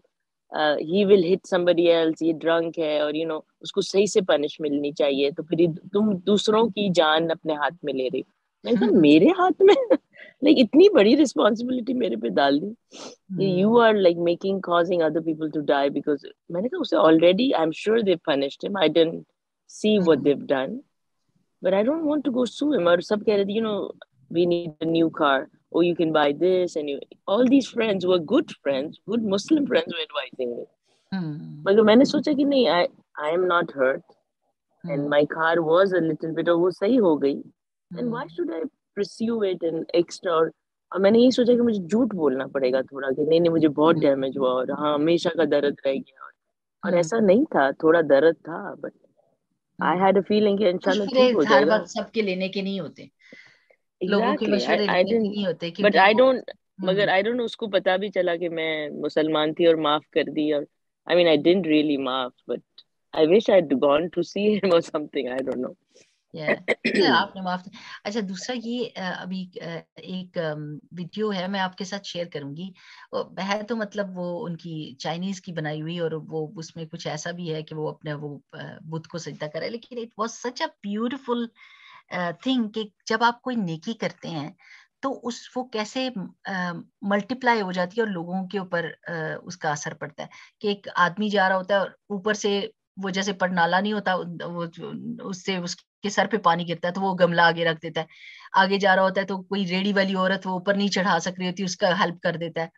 he will hit somebody else ये drunk है और you you no know, उसको सही से punish मिलनी चाहिए तो फिर तुम दूसरों की जान अपने हाथ में ले रही मैंने कहा <laughs> मेरे हाथ में लाइक <laughs> इतनी बड़ी रिस्पॉन्सिबिलिटी मेरे पे डाल दी कि you are like making causing other people to die because मैंने कहा उसे already I am sure they punished him I don't see what they done but I don't want to go sue him और सब कह रहे थे you know we need a new car oh, you can buy this. And you, all these friends were good friends, good Muslim friends were advising me. Hmm. मगर मैंने सोचा I am not hurt. Mm. Not hurt and my car was a little bit और वो सही हो गई and why should I pursue it and extra और, और मैंने यही सोचा कि मुझे झूठ बोलना पड़ेगा थोड़ा कि नहीं नहीं मुझे बहुत डैमेज hmm. हुआ और हाँ हमेशा का दर्द रह गया और, और hmm. ऐसा नहीं था थोड़ा दर्द था but I had a feeling कि इंशाल्लाह तो ठीक हो जाएगा सबके लेने के नहीं होते लोगों के मशवरे I, I नहीं होते कि बट आई डोंट मगर आई डोंट उसको पता भी चला कि मैं मुसलमान थी और माफ कर दी और I mean I didn't really माफ but I wish I had gone to see him और समथिंग आई डोंट नो आपने माफ अच्छा दूसरा ये अभी एक वीडियो है मैं आपके साथ शेयर करूंगी है तो मतलब वो उनकी चाइनीज की बनाई हुई और वो उसमें कुछ ऐसा भी है कि वो अपने वो बुद्ध को सजदा करे लेकिन it was such a beautiful thing कि जब आप कोई नेकी करते हैं तो उस वो कैसे मल्टीप्लाई हो जाती है और लोगों के ऊपर उसका असर पड़ता है कि एक आदमी जा रहा होता है और ऊपर से वो जैसे परनाला नहीं होता वो उससे उसके सर पे पानी गिरता है तो वो गमला आगे रख देता है आगे जा रहा होता है तो कोई रेडी वाली औरत वो ऊपर नहीं चढ़ा सक रही होती उसका हेल्प कर देता है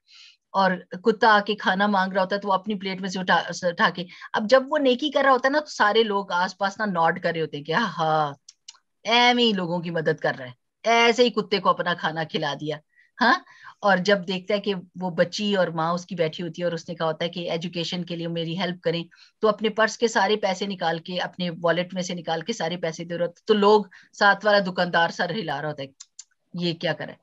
और कुत्ता आके खाना मांग रहा होता है तो वो अपनी प्लेट में से उठा उठा के अब जब वो नेकी कर रहा होता है ना तो सारे लोग आसपास ना नॉड कर रहे होते हैं कि हाँ एम ही लोगों की मदद कर रहा है ऐसे ही कुत्ते को अपना खाना खिला दिया हाँ और जब देखता है कि वो बच्ची और माँ उसकी बैठी होती है और उसने कहा होता है कि एजुकेशन के लिए मेरी हेल्प करें तो अपने पर्स के सारे पैसे निकाल के अपने वॉलेट में से निकाल के सारे पैसे दे रहा होता तो लोग साथ वाला दुकानदार सर हिला रहा होता है ये क्या करे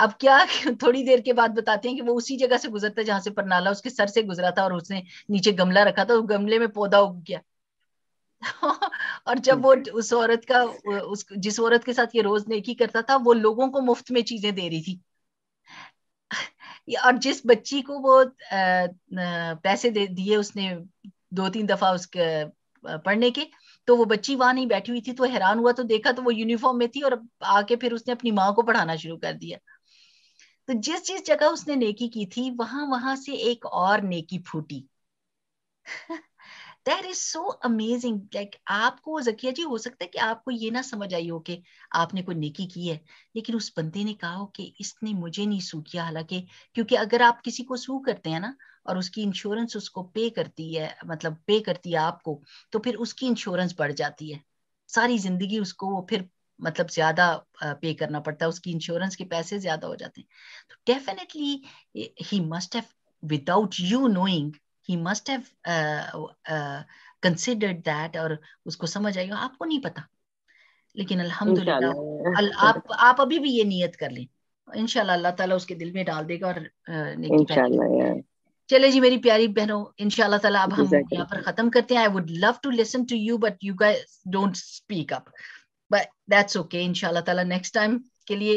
अब क्या <laughs> थोड़ी देर के बाद बताते हैं कि वो उसी जगह से गुजरता है जहां से परनाला उसके सर से गुजरा था और उसने नीचे गमला रखा था उस गमले में पौधा उग गया <laughs> और जब वो उस औरत का उस जिस औरत के साथ ये रोज नेकी करता था वो लोगों को मुफ्त में चीजें दे रही थी <laughs> और जिस बच्ची को वो पैसे दे दिए उसने दो तीन दफा उसके पढ़ने के तो वो बच्ची वहां नहीं बैठी हुई थी तो हैरान हुआ तो देखा तो वो यूनिफॉर्म में थी और आके फिर उसने अपनी माँ को पढ़ाना शुरू कर दिया तो जिस जिस जगह उसने नेकी की थी वहां वहां से एक और नेकी फूटी <laughs> that is so amazing like आपको जकिया जी हो सकता है कि आपको ये ना समझ आई हो कि आपने कोई नेकी की है लेकिन उस बंदे ने कहा हो कि इसने मुझे नहीं सू किया हालांकि क्योंकि अगर आप किसी को सू करते हैं ना और उसकी इंश्योरेंस उसको पे करती है मतलब पे करती है आपको तो फिर उसकी इंश्योरेंस बढ़ जाती है सारी जिंदगी उसको वो फिर मतलब ज्यादा पे करना पड़ता है उसकी इंश्योरेंस के पैसे ज्यादा हो जाते हैं तो definitely he must have without you knowing he must have considered that और उसको समझ आई आपको नहीं पता लेकिन अल्हम्दुलिल्लाह आप आप अभी भी ये नियत कर लें इंशाल्लाह अल्लाह ताला उसके दिल में डाल देगा और चले जी मेरी प्यारी बहनों इंशाल्लाह ताला अब हम यहाँ पर खत्म करते हैं I would love to listen to you but you guys don't speak up but that's okay इंशाल्लाह ताला नेक्स्ट टाइम के लिए